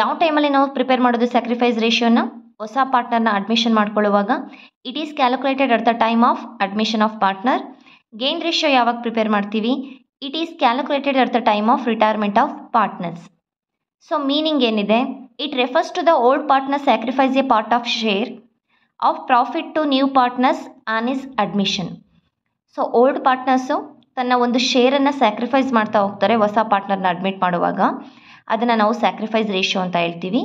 ಯಾವ ಟೈಮಲ್ಲಿ ನಾವು ಪ್ರಿಪೇರ್ ಮಾಡೋದು ಸ್ಯಾಕ್ರಿಫೈಸ್ ರೇಷಿಯೋನ ಹೊಸ ಪಾರ್ಟ್ನರ್ನ ಅಡ್ಮಿಷನ್ ಮಾಡ್ಕೊಳ್ಳುವಾಗ it is calculated at the time of admission of partner gain ratio ಯಾವಾಗ ಪ್ರಿಪೇರ್ ಮಾಡ್ತೀವಿ it is calculated at the time of retirement of partners so meaning ಏನಿದೆ it refers to the old partner sacrifice a part of share of profit to new partners on his admission so old partners ತನ್ನ ಒಂದು ಶೇರನ್ನು sacrifice ಮಾಡ್ತಾ ಹೋಗ್ತಾರೆ ಹೊಸ ಪಾರ್ಟ್ನರ್ನ admit ಮಾಡುವಾಗ ಅದನ್ನು ನಾವು ಸ್ಯಾಕ್ರಿಫೈಸ್ ರೇಷಿಯೋ ಅಂತ ಹೇಳ್ತೀವಿ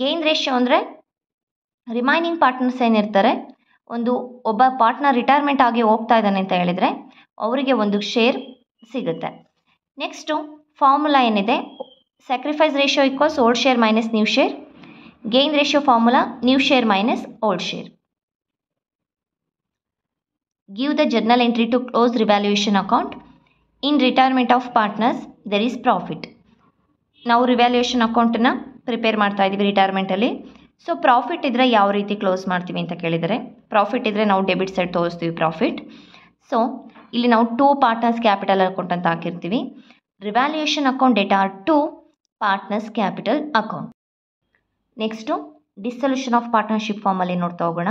ಗೇನ್ ರೇಷ್ಯೋ ಅಂದರೆ ರಿಮೈನಿಂಗ್ ಪಾರ್ಟ್ನರ್ಸ್ ಏನಿರ್ತಾರೆ ಒಂದು ಒಬ್ಬ ಪಾರ್ಟ್ನರ್ ರಿಟೈರ್ಮೆಂಟ್ ಆಗಿ ಹೋಗ್ತಾ ಇದ್ದಾನೆ ಅಂತ ಹೇಳಿದರೆ ಅವರಿಗೆ ಒಂದು ಶೇರ್ ಸಿಗುತ್ತೆ ನೆಕ್ಸ್ಟು ಫಾರ್ಮುಲಾ ಏನಿದೆ Sacrifice ratio equals old share minus new share gain ratio formula new share minus old share give the journal entry to close revaluation account in retirement of partners there is profit now revaluation account na prepare maartidivi retirement alli so profit idre yav riti close maartivi anta kelidare profit idre now debit side toostivi profit so illi now two partners capital account anta aakirthivi revaluation account data to partners capital account next dissolution of partnership ಫಾರ್ಮಲ್ಲಿ ನೋಡ್ತಾ ಹೋಗೋಣ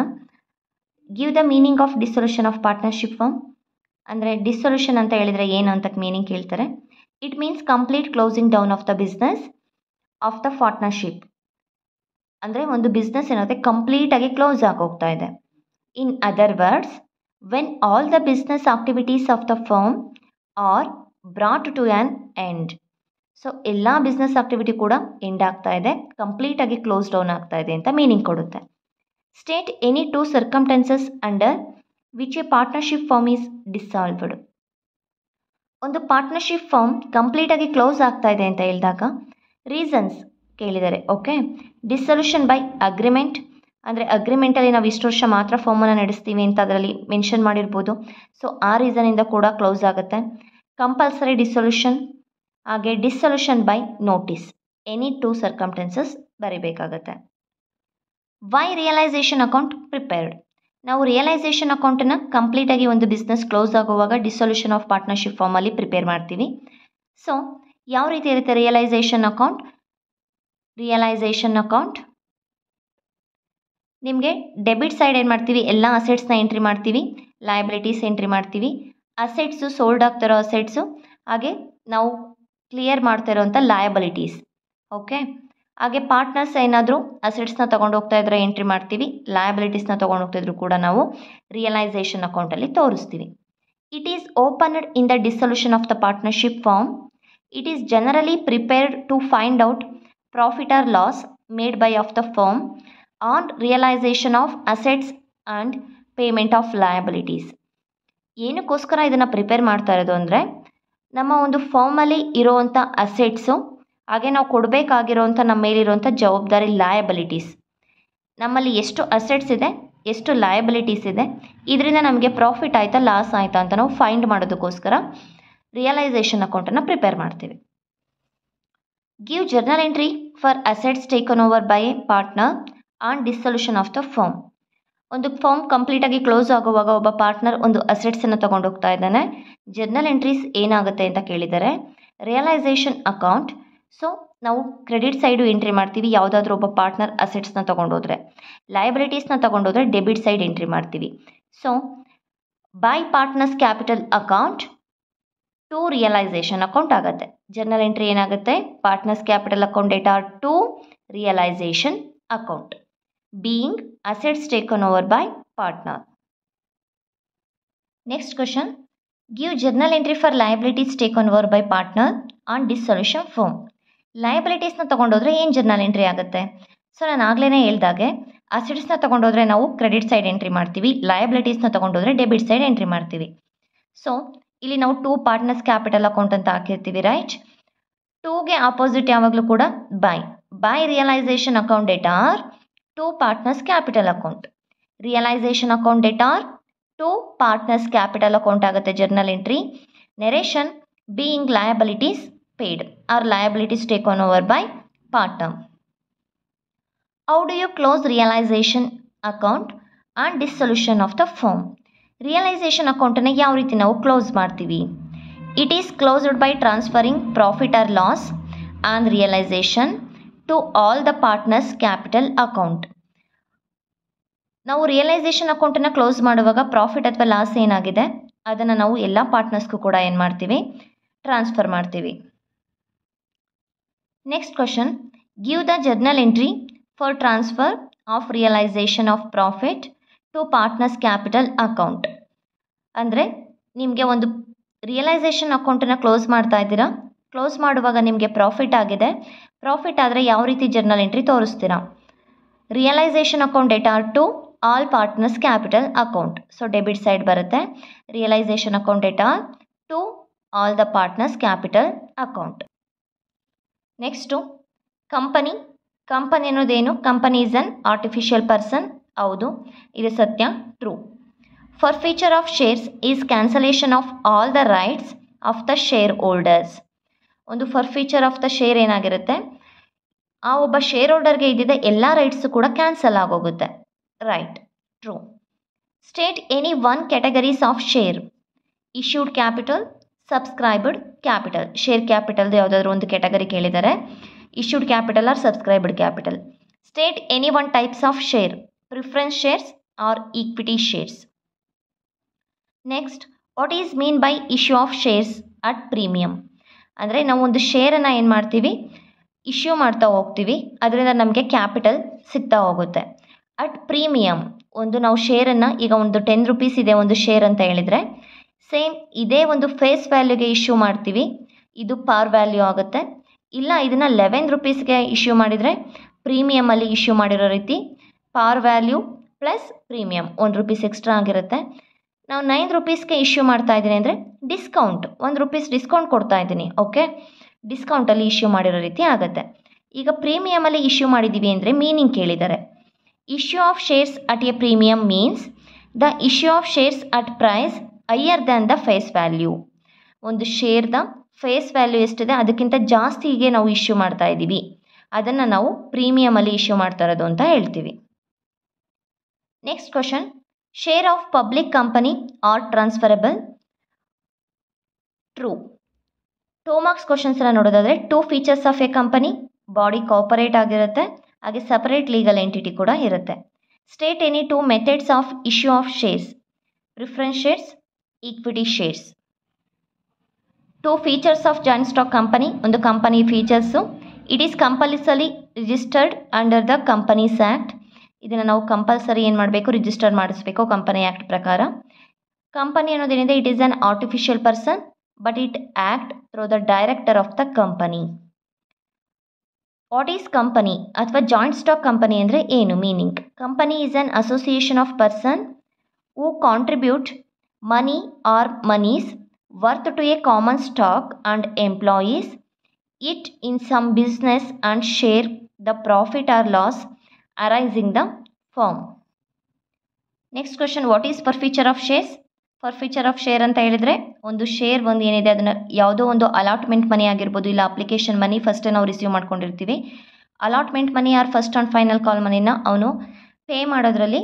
give the meaning of dissolution of partnership firm ಅಂದರೆ dissolution ಅಂತ ಹೇಳಿದರೆ ಏನು ಅಂತ meaning ಕೇಳ್ತಾರೆ it means complete closing down of the business of the partnership ಅಂದರೆ ಒಂದು ಬಿಸ್ನೆಸ್ ಏನಾಗುತ್ತೆ ಕಂಪ್ಲೀಟಾಗಿ ಕ್ಲೋಸ್ ಆಗಿ ಹೋಗ್ತಾ ಇದೆ in other words when all the business activities of the firm are brought to an end so ಎಲ್ಲ business activity ಕೂಡ end ಆಗ್ತಾ ಇದೆ ಕಂಪ್ಲೀಟ್ ಆಗಿ ಕ್ಲೋಸ್ ಡೌನ್ ಆಗ್ತಾ ಇದೆ ಅಂತ ಮೀನಿಂಗ್ ಕೊಡುತ್ತೆ state any two circumstances under which a partnership firm is dissolved ಒಂದು ಪಾರ್ಟ್ನರ್ಶಿಪ್ ಫಾರ್ಮ್ ಆಗಿ ಕ್ಲೋಸ್ ಆಗ್ತಾ ಇದೆ ಅಂತ ಹೇಳಿದಾಗ ರೀಸನ್ಸ್ ಕೇಳಿದ್ದಾರೆ ಓಕೆ ಡಿಸಲ್ಯೂಷನ್ ಬೈ ಅಗ್ರಿಮೆಂಟ್ ಅಂದರೆ ಅಗ್ರಿಮೆಂಟಲ್ಲಿ ನಾವು ಇಷ್ಟು ವರ್ಷ ಮಾತ್ರ ಫಾರ್ಮನ್ನು ನಡೆಸ್ತೀವಿ ಅಂತ ಅದರಲ್ಲಿ ಮೆನ್ಷನ್ ಮಾಡಿರ್ಬೋದು ಸೊ ಆ ರೀಸನಿಂದ ಕೂಡ ಕ್ಲೋಸ್ ಆಗುತ್ತೆ ಕಂಪಲ್ಸರಿ ಡಿಸೊಲ್ಯೂಷನ್ ಹಾಗೆ dissolution by notice any two circumstances ಬರೀಬೇಕಾಗತ್ತೆ ವೈ ರಿಯಲೈಸೇಷನ್ ಅಕೌಂಟ್ ಪ್ರಿಪೇರ್ಡ್ ನಾವು ರಿಯಲೈಸೇಷನ್ ಅಕೌಂಟನ್ನು ಕಂಪ್ಲೀಟಾಗಿ ಒಂದು ಬಿಸ್ನೆಸ್ ಕ್ಲೋಸ್ ಆಗುವಾಗ ಡಿಸೊಲ್ಯೂಷನ್ ಆಫ್ ಪಾರ್ಟ್ನರ್ಶಿಪ್ ಫಾರ್ಮಲ್ಲಿ ಪ್ರಿಪೇರ್ ಮಾಡ್ತೀವಿ ಸೊ ಯಾವ ರೀತಿ ಇರುತ್ತೆ ರಿಯಲೈಸೇಷನ್ ಅಕೌಂಟ್ ರಿಯಲೈಸೇಷನ್ ಅಕೌಂಟ್ ನಿಮಗೆ ಡೆಬಿಟ್ ಸೈಡ್ ಏನು ಮಾಡ್ತೀವಿ ಎಲ್ಲ ಅಸೆಟ್ಸ್ನ ಎಂಟ್ರಿ ಮಾಡ್ತೀವಿ ಲಯಬಿಲಿಟೀಸ್ ಎಂಟ್ರಿ ಮಾಡ್ತೀವಿ ಅಸೆಟ್ಸು ಸೋಲ್ಡ್ ಆಗ್ತಿರೋ ಅಸೆಟ್ಸು ಹಾಗೆ ನಾವು ಕ್ಲಿಯರ್ ಮಾಡ್ತಾ ಇರೋವಂಥ ಲಯಬಿಲಿಟೀಸ್ ಓಕೆ ಹಾಗೆ ಪಾರ್ಟ್ನರ್ಸ್ ಏನಾದರೂ ಅಸೆಟ್ಸ್ನ ತೊಗೊಂಡು ಹೋಗ್ತಾ ಇದ್ರೆ ಎಂಟ್ರಿ ಮಾಡ್ತೀವಿ ಲಯಬಿಲಿಟೀಸ್ನ ತೊಗೊಂಡು ಹೋಗ್ತಾಯಿದ್ರು ಕೂಡ ನಾವು ರಿಯಲೈಸೇಷನ್ ಅಕೌಂಟಲ್ಲಿ ತೋರಿಸ್ತೀವಿ it is opened in the dissolution of the partnership firm it is generally prepared to find out profit or loss made by of the firm on realisation of assets and payment of liabilities ಏನಕ್ಕೋಸ್ಕರ ಇದನ್ನು prepare ಮಾಡ್ತಾ ಇರೋದು ಅಂದರೆ ನಮ್ಮ ಒಂದು ಫಾರ್ಮಲ್ಲಿ ಇರೋವಂಥ assets ಹಾಗೆ ನಾವು ಕೊಡಬೇಕಾಗಿರೋವಂಥ ನಮ್ಮ ಮೇಲಿರುವಂಥ ಜವಾಬ್ದಾರಿ ಲಯಬಿಲಿಟೀಸ್ ನಮ್ಮಲ್ಲಿ ಎಷ್ಟು ಅಸೆಟ್ಸ್ ಇದೆ ಎಷ್ಟು ಲಯಬಿಲಿಟೀಸ್ ಇದೆ ಇದರಿಂದ ನಮಗೆ ಪ್ರಾಫಿಟ್ ಆಯಿತಾ ಲಾಸ್ ಆಯಿತಾ ಅಂತ ನಾವು ಫೈಂಡ್ ಮಾಡೋದಕ್ಕೋಸ್ಕರ ರಿಯಲೈಸೇಷನ್ ಅಕೌಂಟನ್ನು ಪ್ರಿಪೇರ್ ಮಾಡ್ತೀವಿ give journal entry for assets taken over by partner on dissolution of the firm ಒಂದು ಫಾರ್ಮ್ ಆಗಿ ಕ್ಲೋಸ್ ಆಗುವಾಗ ಒಬ್ಬ ಪಾರ್ಟ್ನರ್ ಒಂದು ಅಸೆಟ್ಸನ್ನು ತಗೊಂಡು ಹೋಗ್ತಾ ಇದ್ದಾನೆ ಜರ್ನಲ್ ಎಂಟ್ರೀಸ್ ಏನಾಗುತ್ತೆ ಅಂತ ಕೇಳಿದ್ದಾರೆ ರಿಯಲೈಸೇಷನ್ ಅಕೌಂಟ್ ಸೊ ನಾವು ಕ್ರೆಡಿಟ್ ಸೈಡು ಎಂಟ್ರಿ ಮಾಡ್ತೀವಿ ಯಾವುದಾದ್ರೂ ಒಬ್ಬ ಪಾರ್ಟ್ನರ್ ಅಸೆಟ್ಸ್ನ ತಗೊಂಡೋದ್ರೆ ಲಯಬಿಲಿಟೀಸ್ನ ತಗೊಂಡೋದ್ರೆ ಡೆಬಿಟ್ ಸೈಡ್ ಎಂಟ್ರಿ ಮಾಡ್ತೀವಿ so by partners capital account to realisation account ಆಗುತ್ತೆ ಜರ್ನಲ್ ಎಂಟ್ರಿ ಏನಾಗುತ್ತೆ partners capital account data to realisation account being assets over by partner next question give journal entry for for liabilities taken over by partner on dissolution firm. ಲಯಬಿಲಿಟೀಸ್ನ ತೊಗೊಂಡೋದ್ರೆ ಏನು journal entry ಆಗುತ್ತೆ so ನಾನು ಆಗಲೇ ಹೇಳ್ದಾಗೆ ಅಸಿಡ್ಸ್ನ ತಗೊಂಡೋದ್ರೆ ನಾವು credit side entry ಮಾಡ್ತೀವಿ ಲಯಬಿಲಿಟೀಸ್ನ ತಗೊಂಡೋದ್ರೆ ಡೆಬಿಟ್ ಸೈಡ್ ಎಂಟ್ರಿ ಮಾಡ್ತೀವಿ ಸೊ ಇಲ್ಲಿ ನಾವು ಟೂ ಪಾರ್ಟ್ನರ್ಸ್ ಕ್ಯಾಪಿಟಲ್ ಅಕೌಂಟ್ ಅಂತ ಹಾಕಿರ್ತೀವಿ ರೈಟ್ ಟೂಗೆ ಅಪೋಸಿಟ್ ಯಾವಾಗಲೂ ಕೂಡ by by realisation account debtor to partners capital account realisation account debtor to partners capital account ಆಗುತ್ತೆ journal entry narration being liabilities paid or liabilities taken over by partner how do you close realisation account and dissolution of the firm realisation ಅಕೌಂಟನ್ನು ಯಾವ ರೀತಿ ನಾವು close ಮಾಡ್ತೀವಿ it is closed by transferring profit or loss and realisation to all the partners capital account ನಾವು realisation ಅಕೌಂಟನ್ನು close ಮಾಡುವಾಗ profit ಅಥವಾ loss ಏನಾಗಿದೆ ಅದನ್ನು ನಾವು ಎಲ್ಲ ಪಾರ್ಟ್ನರ್ಸ್ಗೂ ಕೂಡ ಏನು ಮಾಡ್ತೀವಿ ಟ್ರಾನ್ಸ್ಫರ್ ಮಾಡ್ತೀವಿ next question give the journal entry for transfer of realisation of profit to partners capital account ಅಂದರೆ ನಿಮಗೆ ಒಂದು ರಿಯಲೈಸೇಷನ್ ಅಕೌಂಟನ್ನು ಕ್ಲೋಸ್ ಮಾಡ್ತಾ ಇದ್ದೀರಾ ಕ್ಲೋಸ್ ಮಾಡುವಾಗ ನಿಮಗೆ ಪ್ರಾಫಿಟ್ ಆಗಿದೆ ಪ್ರಾಫಿಟ್ ಆದರೆ ಯಾವ ರೀತಿ ಜರ್ನಲ್ ಎಂಟ್ರಿ ತೋರಿಸ್ತೀರಾ realisation account data to all partners capital account so debit side ಬರುತ್ತೆ realisation account data to all the partners capital account next company company ಅನ್ನೋದೇನು company is an artificial person ಹೌದು ಇದು ಸತ್ಯ true forfeiture of shares is cancellation of all the rights of the share holders ಒಂದು forfeiture of the share ಏನಾಗಿರುತ್ತೆ ಆ ಒಬ್ಬ share ಹೋಲ್ಡರ್ಗೆ ಇದ್ದಿದ್ದ ಎಲ್ಲ ರೈಟ್ಸು ಕೂಡ ಕ್ಯಾನ್ಸಲ್ ಆಗೋಗುತ್ತೆ right true state any one categories of share issued capital subscribed capital share ಕ್ಯಾಪಿಟಲ್ದು ಯಾವುದಾದ್ರೂ ಒಂದು ಕ್ಯಾಟಗರಿ ಕೇಳಿದ್ದಾರೆ issued capital or subscribed capital state any one types of share preference shares or equity shares next what is mean by issue of shares at premium ಅಂದರೆ ನಾವೊಂದು ಶೇರನ್ನು ಏನು ಮಾಡ್ತೀವಿ issue ಮಾಡ್ತಾ ಹೋಗ್ತೀವಿ ಅದರಿಂದ ನಮಗೆ ಕ್ಯಾಪಿಟಲ್ ಸಿಗ್ತಾ ಹೋಗುತ್ತೆ ಅಟ್ ಪ್ರೀಮಿಯಮ್ ಒಂದು ನಾವು ಶೇರನ್ನು ಈಗ ಒಂದು ಟೆನ್ ರುಪೀಸ್ ಇದೆ ಒಂದು ಶೇರ್ ಅಂತ ಹೇಳಿದರೆ ಸೇಮ್ ಇದೇ ಒಂದು ಫೇಸ್ ವ್ಯಾಲ್ಯೂಗೆ ಇಶ್ಯೂ ಮಾಡ್ತೀವಿ ಇದು ಪಾರ್ ವ್ಯಾಲ್ಯೂ ಆಗುತ್ತೆ ಇಲ್ಲ ಇದನ್ನು ಲೆವೆನ್ ರುಪೀಸ್ಗೆ ಇಶ್ಯೂ ಮಾಡಿದರೆ ಪ್ರೀಮಿಯಮಲ್ಲಿ ಇಶ್ಯೂ ಮಾಡಿರೋ ರೀತಿ ಪಾರ್ ವ್ಯಾಲ್ಯೂ ಪ್ಲಸ್ ಪ್ರೀಮಿಯಮ್ ಒಂದು ರುಪೀಸ್ ಎಕ್ಸ್ಟ್ರಾ ಆಗಿರುತ್ತೆ ನಾವು ನೈನ್ ರುಪೀಸ್ಗೆ ಇಶ್ಯೂ ಮಾಡ್ತಾ ಇದ್ದೀನಿ ಅಂದರೆ ಡಿಸ್ಕೌಂಟ್ ಒಂದು ರುಪೀಸ್ ಡಿಸ್ಕೌಂಟ್ ಕೊಡ್ತಾ ಇದ್ದೀನಿ ಓಕೆ ಡಿಸ್ಕೌಂಟಲ್ಲಿ ಇಶ್ಯೂ ಮಾಡಿರೋ ರೀತಿ ಆಗುತ್ತೆ ಈಗ ಪ್ರೀಮಿಯಮಲ್ಲಿ ಇಶ್ಯೂ ಮಾಡಿದ್ದೀವಿ ಅಂದರೆ ಮೀನಿಂಗ್ ಕೇಳಿದ್ದಾರೆ issue of shares at a premium means the issue of shares at price higher than the face value ಒಂದು ಶೇರ್ದ ಫೇಸ್ ವ್ಯಾಲ್ಯೂ ಎಷ್ಟಿದೆ ಅದಕ್ಕಿಂತ ಜಾಸ್ತಿಗೆ ನಾವು ಇಶ್ಯೂ ಮಾಡ್ತಾ ಇದ್ದೀವಿ ಅದನ್ನು ನಾವು ಪ್ರೀಮಿಯಮಲ್ಲಿ ಇಶ್ಯೂ ಮಾಡ್ತಾ ಇರೋದು ಅಂತ ಹೇಳ್ತೀವಿ next question share of public company are transferable true two marks ಎಲ್ಲ ನೋಡೋದಾದರೆ two features of a company body corporate ಆಗಿರುತ್ತೆ ಹಾಗೆ ಸಪರೇಟ್ ಲೀಗಲ್ ಎಂಟಿಟಿ ಕೂಡ ಇರುತ್ತೆ state any two methods of issue of shares preference shares equity shares two features of joint stock company ಒಂದು company features it is compulsory registered under the companies act ಇದನ್ನು ನಾವು compulsory ಏನು ಮಾಡಬೇಕು register ಮಾಡಿಸ್ಬೇಕು company act ಪ್ರಕಾರ company ಅನ್ನೋದೇನಿದೆ it is an artificial person but it act through the director of the company what is company ಅಥವಾ joint stock company ಅಂದರೆ ಏನು meaning company is an association of person who contribute money or money's worth to a common stock and employees it in some business and share the profit or loss arising the firm. Next question what is forfeiture of shares forfeiture of share ಅಂತ ಹೇಳಿದರೆ ಒಂದು share ಒಂದು ಏನಿದೆ ಅದನ್ನು ಯಾವುದೋ ಒಂದು allotment ಮನಿ ಆಗಿರ್ಬೋದು ಇಲ್ಲ ಅಪ್ಲಿಕೇಶನ್ ಮನಿ ಫಸ್ಟೇ ನಾವು ರಿಸೀವ್ ಮಾಡ್ಕೊಂಡಿರ್ತೀವಿ allotment money or first and final call ಮನಿನ ಅವನು ಪೇ ಮಾಡೋದ್ರಲ್ಲಿ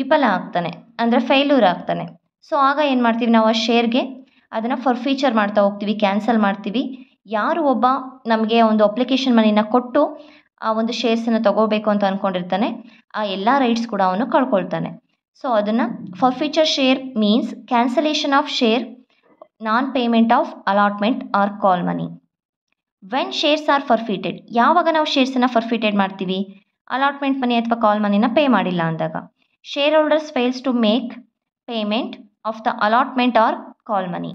ವಿಫಲ ಆಗ್ತಾನೆ ಅಂದರೆ ಫೇಲ್ಯೂರ್ ಆಗ್ತಾನೆ ಸೊ ಆಗ ಏನು ಮಾಡ್ತೀವಿ ನಾವು ಆ ಶೇರ್ಗೆ ಅದನ್ನು ಫರ್ ಫೀಚರ್ ಮಾಡ್ತಾ ಹೋಗ್ತೀವಿ ಕ್ಯಾನ್ಸಲ್ ಮಾಡ್ತೀವಿ ಯಾರು ಒಬ್ಬ ನಮಗೆ ಒಂದು ಅಪ್ಲಿಕೇಶನ್ ಮನಿನ ಕೊಟ್ಟು ಆ ಒಂದು ಶೇರ್ಸನ್ನು ತಗೋಬೇಕು ಅಂತ ಅಂದ್ಕೊಂಡಿರ್ತಾನೆ ಆ ಎಲ್ಲ ರೈಟ್ಸ್ ಕೂಡ ಅವನು ಕಳ್ಕೊಳ್ತಾನೆ ಸೊ ಅದನ್ನು forfeiture share means cancellation of share non payment of allotment or call money when shares are forfeited ಯಾವಾಗ ನಾವು ಶೇರ್ಸನ್ನು ಫರ್ಫೀಟೆಡ್ ಮಾಡ್ತೀವಿ ಅಲಾಟ್ಮೆಂಟ್ ಮನಿ ಅಥವಾ ಕಾಲ್ ಮನಿನ ಪೇ ಮಾಡಿಲ್ಲ ಅಂದಾಗ share holders fails to make payment of the allotment or call money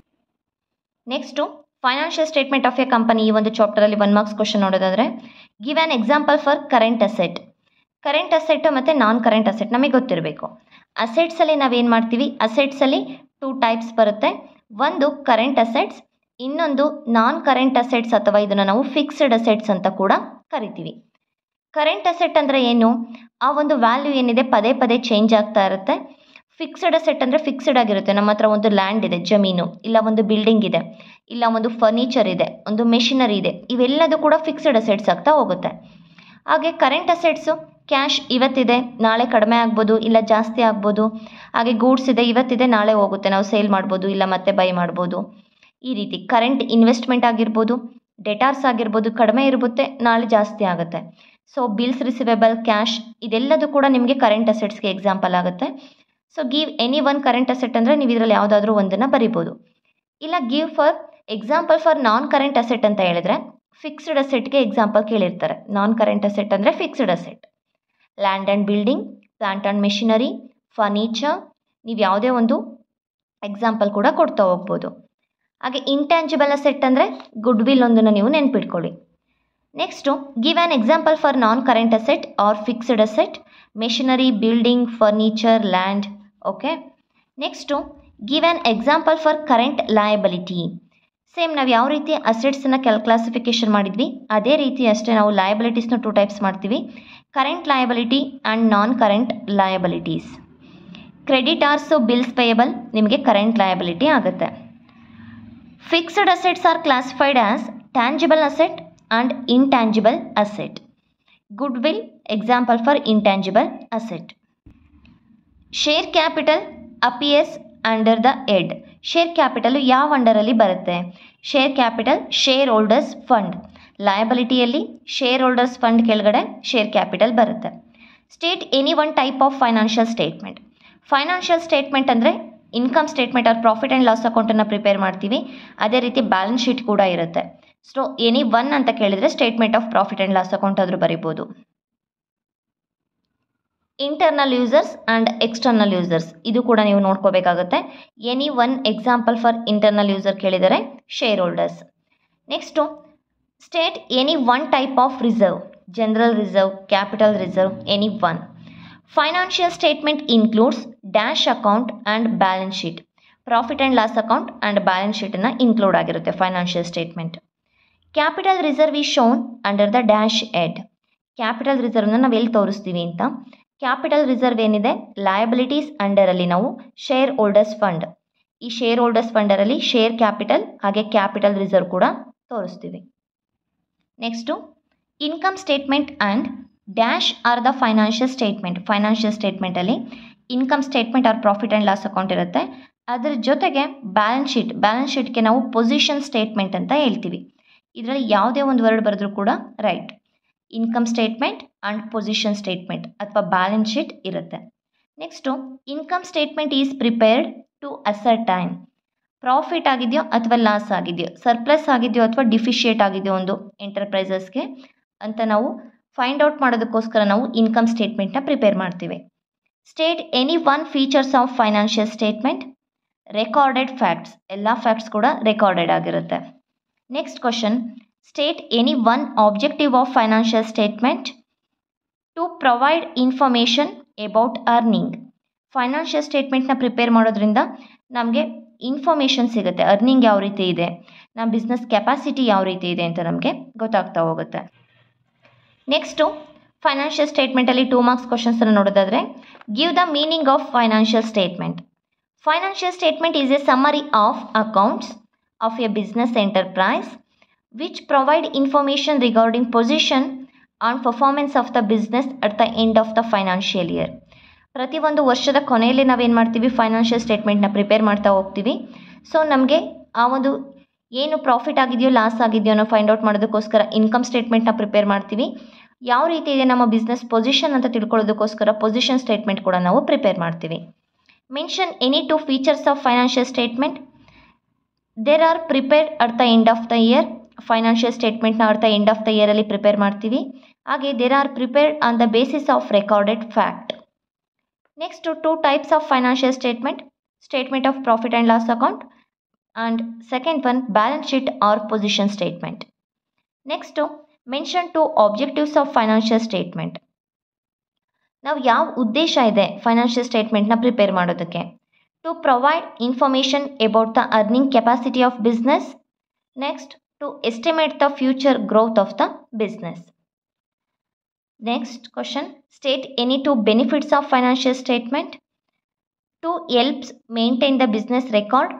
next financial statement of a company ಈ ಒಂದು ಚಾಪ್ಟರಲ್ಲಿ one marks question ನೋಡೋದಾದ್ರೆ give an example for current asset current asset ಮತ್ತು non current asset ನಮಗೆ ಗೊತ್ತಿರಬೇಕು ಅಸೆಟ್ಸಲ್ಲಿ ನಾವೇನು ಮಾಡ್ತೀವಿ ಅಸೆಟ್ಸಲ್ಲಿ two types ಬರುತ್ತೆ ಒಂದು ಕರೆಂಟ್ ಅಸೆಟ್ಸ್ ಇನ್ನೊಂದು ನಾನ್ ಕರೆಂಟ್ ಅಸೆಟ್ಸ್ ಅಥವಾ ಇದನ್ನು ನಾವು ಫಿಕ್ಸ್ಡ್ ಅಸೆಟ್ಸ್ ಅಂತ ಕೂಡ ಕರಿತೀವಿ ಕರೆಂಟ್ ಅಸೆಟ್ ಅಂದರೆ ಏನು ಆ ಒಂದು ವ್ಯಾಲ್ಯೂ ಏನಿದೆ ಪದೇ ಪದೇ ಚೇಂಜ್ ಆಗ್ತಾ ಇರುತ್ತೆ ಫಿಕ್ಸ್ಡ್ ಅಸೆಟ್ ಅಂದರೆ ಫಿಕ್ಸ್ಡ್ ಆಗಿರುತ್ತೆ ನಮ್ಮ ಹತ್ರ ಒಂದು ಲ್ಯಾಂಡ್ ಇದೆ ಜಮೀನು ಇಲ್ಲ ಒಂದು ಬಿಲ್ಡಿಂಗ್ ಇದೆ ಇಲ್ಲ ಒಂದು ಫರ್ನಿಚರ್ ಇದೆ ಒಂದು ಮೆಷಿನರಿ ಇದೆ ಇವೆಲ್ಲದೂ ಕೂಡ ಫಿಕ್ಸ್ಡ್ ಅಸೆಟ್ಸ್ ಆಗ್ತಾ ಹೋಗುತ್ತೆ ಹಾಗೆ ಕರೆಂಟ್ ಅಸೆಟ್ಸು ಕ್ಯಾಶ್ ಇವತ್ತಿದೆ ನಾಳೆ ಕಡಿಮೆ ಆಗ್ಬೋದು ಇಲ್ಲ ಜಾಸ್ತಿ ಆಗ್ಬೋದು ಹಾಗೆ ಗೂಡ್ಸ್ ಇದೆ ಇವತ್ತಿದೆ ನಾಳೆ ಹೋಗುತ್ತೆ ನಾವು ಸೇಲ್ ಮಾಡ್ಬೋದು ಇಲ್ಲ ಮತ್ತೆ ಬೈ ಮಾಡ್ಬೋದು ಈ ರೀತಿ ಕರೆಂಟ್ ಇನ್ವೆಸ್ಟ್ಮೆಂಟ್ ಆಗಿರ್ಬೋದು ಡೆಟಾರ್ಸ್ ಆಗಿರ್ಬೋದು ಕಡಿಮೆ ಇರುತ್ತೆ ನಾಳೆ ಜಾಸ್ತಿ ಆಗುತ್ತೆ ಸೊ ಬಿಲ್ಸ್ ರಿಸಿವೇಬಲ್ ಕ್ಯಾಶ್ ಇದೆಲ್ಲದೂ ಕೂಡ ನಿಮಗೆ ಕರೆಂಟ್ ಅಸೆಟ್ಸ್ಗೆ ಎಕ್ಸಾಂಪಲ್ ಆಗುತ್ತೆ so give any one current asset ಅಂದರೆ ನೀವು ಇದರಲ್ಲಿ ಯಾವುದಾದ್ರೂ ಒಂದನ್ನು ಬರಿಬೋದು ಇಲ್ಲ give for example for non current asset ಅಂತ ಹೇಳಿದ್ರೆ ಫಿಕ್ಸ್ಡ್ ಅಸೆಟ್ಗೆ ಎಕ್ಸಾಂಪಲ್ ಕೇಳಿರ್ತಾರೆ ನಾನ್ ಕರೆಂಟ್ ಅಸೆಟ್ ಅಂದರೆ fixed asset land and building plant and machinery furniture ನೀವು ಯಾವುದೇ ಒಂದು ಎಕ್ಸಾಂಪಲ್ ಕೂಡ ಕೊಡ್ತಾ ಹೋಗ್ಬೋದು ಹಾಗೆ ಇಂಟ್ಯಾಂಜಿಬಲ್ ಅಸೆಟ್ ಅಂದರೆ ಗುಡ್ ವಿಲ್ ಒಂದನ್ನು ನೀವು ನೆನ್ಪಿಟ್ಕೊಳ್ಳಿ next give an example for non current asset or fixed asset machinery building furniture land okay next give an example for current liability same ನಾವು ಯಾವ ರೀತಿ ಅಸೆಟ್ಸನ್ನು ಕೆಲ್ ಕ್ಲಾಸಿಫಿಕೇಷನ್ ಮಾಡಿದ್ವಿ ಅದೇ ರೀತಿ ಅಷ್ಟೇ ನಾವು ಲಯಬಿಲಿಟೀಸ್ನ ಟೂ ಟೈಪ್ಸ್ ಮಾಡ್ತೀವಿ current liability and non current liabilities creditors bills payable ನಿಮಗೆ ಕರೆಂಟ್ ಲಯಬಿಲಿಟಿ ಆಗುತ್ತೆ fixed assets are classified as tangible asset and tangible asset goodwill example for intangible asset share capital appears under the head share capital ಯಾವ ಅಂಡರಲ್ಲಿ ಬರುತ್ತೆ share capital share holders fund ಲಯಬಿಲಿಟಿಯಲ್ಲಿ share holders fund ಕೆಳಗಡೆ share capital ಬರುತ್ತೆ state any one type of financial statement financial statement ಅಂದರೆ income statement ಅವ್ರ profit and loss ಅಕೌಂಟನ್ನು prepare ಮಾಡ್ತೀವಿ ಅದೇ ರೀತಿ ಬ್ಯಾಲೆನ್ಸ್ ಶೀಟ್ ಕೂಡ ಇರುತ್ತೆ ಸೊ ಎನಿ ಒನ್ ಅಂತ ಕೇಳಿದರೆ statement of profit and loss account ಆದರೂ ಬರಿಬೋದು internal users and external users ಇದು ಕೂಡ ನೀವು ನೋಡ್ಕೋಬೇಕಾಗುತ್ತೆ any one example for internal user ಕೇಳಿದರೆ share holders next state any one type of reserve general reserve capital reserve any one financial statement includes dash account and balance sheet profit and loss account and balance ಶೀಟನ್ನು include ಆಗಿರುತ್ತೆ financial statement capital reserve is shown under the dash Ed capital ರಿಸರ್ವ್ನ ನಾವು ಎಲ್ಲಿ ತೋರಿಸ್ತೀವಿ ಅಂತ capital reserve ಏನಿದೆ liabilities ಅಂಡರಲ್ಲಿ ನಾವು ಶೇರ್ ಹೋಲ್ಡರ್ಸ್ ಫಂಡ್ ಈ ಶೇರ್ ಹೋಲ್ಡರ್ಸ್ ಫಂಡರಲ್ಲಿ ಶೇರ್ ಕ್ಯಾಪಿಟಲ್ ಹಾಗೆ ಕ್ಯಾಪಿಟಲ್ ರಿಸರ್ವ್ ಕೂಡ ತೋರಿಸ್ತೀವಿ next income statement and dash are the financial statement financial ಸ್ಟೇಟ್ಮೆಂಟಲ್ಲಿ income statement or profit and loss account ಇರುತ್ತೆ ಅದರ ಜೊತೆಗೆ ಬ್ಯಾಲೆನ್ಸ್ ಶೀಟ್ ಬ್ಯಾಲೆನ್ಸ್ ಶೀಟ್ಗೆ ನಾವು ಪೊಸಿಷನ್ ಸ್ಟೇಟ್ಮೆಂಟ್ ಅಂತ ಹೇಳ್ತೀವಿ ಇದರಲ್ಲಿ ಯಾವುದೇ ಒಂದು ವರ್ಡ್ ಬರೆದ್ರೂ ಕೂಡ right income statement and position statement ಅಥವಾ ಬ್ಯಾಲೆನ್ಸ್ ಶೀಟ್ ಇರುತ್ತೆ next income statement is prepared to ascertain profit ಆಗಿದೆಯೋ ಅಥವಾ ಲಾಸ್ ಆಗಿದೆಯೋ ಸರ್ಪ್ಲಸ್ ಆಗಿದೆಯೋ ಅಥವಾ ಡಿಫಿಷಿಯೇಟ್ ಆಗಿದೆಯೋ ಒಂದು ಎಂಟರ್ಪ್ರೈಸಸ್ಗೆ ಅಂತ ನಾವು ಫೈಂಡ್ ಔಟ್ ಮಾಡೋದಕ್ಕೋಸ್ಕರ ನಾವು ಇನ್ಕಮ್ ಸ್ಟೇಟ್ಮೆಂಟ್ನ ಪ್ರಿಪೇರ್ ಮಾಡ್ತೀವಿ state any one features of financial statement recorded facts ಎಲ್ಲ ಫ್ಯಾಕ್ಟ್ಸ್ ಕೂಡ ರೆಕಾರ್ಡೆಡ್ ಆಗಿರುತ್ತೆ next question state any one objective of financial statement to provide information about earning financial ಸ್ಟೇಟ್ಮೆಂಟ್ನ ಪ್ರಿಪೇರ್ ಮಾಡೋದ್ರಿಂದ ನಮಗೆ ಇನ್ಫಾರ್ಮೇಷನ್ ಸಿಗುತ್ತೆ ಅರ್ನಿಂಗ್ ಯಾವ ರೀತಿ ಇದೆ ನಮ್ಮ ಬಿಸ್ನೆಸ್ ಕೆಪಾಸಿಟಿ ಯಾವ ರೀತಿ ಇದೆ ಅಂತ ನಮಗೆ ಗೊತ್ತಾಗ್ತಾ ಹೋಗುತ್ತೆ ನೆಕ್ಸ್ಟು ಫೈನಾನ್ಷಿಯಲ್ ಸ್ಟೇಟ್ಮೆಂಟಲ್ಲಿ ಟೂ ಮಾರ್ಕ್ಸ್ ಕ್ವಶನ್ಸನ್ನು ನೋಡೋದಾದರೆ give the meaning of financial statement financial statement is a summary of accounts of a business enterprise which provide information regarding position and performance of the business at the end of the financial year. ಪ್ರತಿ ಒಂದು ವರ್ಷದ ಕೊನೆಯಲ್ಲಿ ನಾವೇನು ಮಾಡ್ತೀವಿ financial ಸ್ಟೇಟ್ಮೆಂಟ್ನ prepare ಮಾಡ್ತಾ ಹೋಗ್ತೀವಿ so ನಮಗೆ ಆ ಒಂದು ಏನು ಪ್ರಾಫಿಟ್ ಆಗಿದೆಯೋ ಲಾಸ್ ಆಗಿದೆಯೋ ಅನ್ನೋ ಫೈಂಡ್ ಔಟ್ ಮಾಡೋದಕ್ಕೋಸ್ಕರ ಇನ್ಕಮ್ ಸ್ಟೇಟ್ಮೆಂಟ್ನ ಪ್ರಿಪೇರ್ ಮಾಡ್ತೀವಿ ಯಾವ ರೀತಿ ಇದೆ ನಮ್ಮ ಬಿಸ್ನೆಸ್ ಪೊಸಿಷನ್ ಅಂತ ತಿಳ್ಕೊಳ್ಳೋದಕ್ಕೋಸ್ಕರ ಪೊಸಿಷನ್ ಸ್ಟೇಟ್ಮೆಂಟ್ ಕೂಡ ನಾವು ಪ್ರಿಪೇರ್ ಮಾಡ್ತೀವಿ mention any two features of financial statement there are prepared at the end of the year financial ಸ್ಟೇಟ್ಮೆಂಟ್ನ ಅರ್ಥ ಎಂಡ್ ಆಫ್ ದ ಇಯರಲ್ಲಿ ಪ್ರಿಪೇರ್ ಮಾಡ್ತೀವಿ ಹಾಗೆ there are prepared on the basis of recorded fact next two types of financial statement statement of profit and loss account and second one balance sheet or position statement next mention two objectives of financial statement ನಾವು ಯಾವ ಉದ್ದೇಶ ಇದೆ financial ಸ್ಟೇಟ್ಮೆಂಟ್ನ prepare ಮಾಡೋದಕ್ಕೆ to provide information about the earning capacity of business next to estimate the future growth of the business. Next question, state any two benefits of financial statement. Two helps maintain the business record.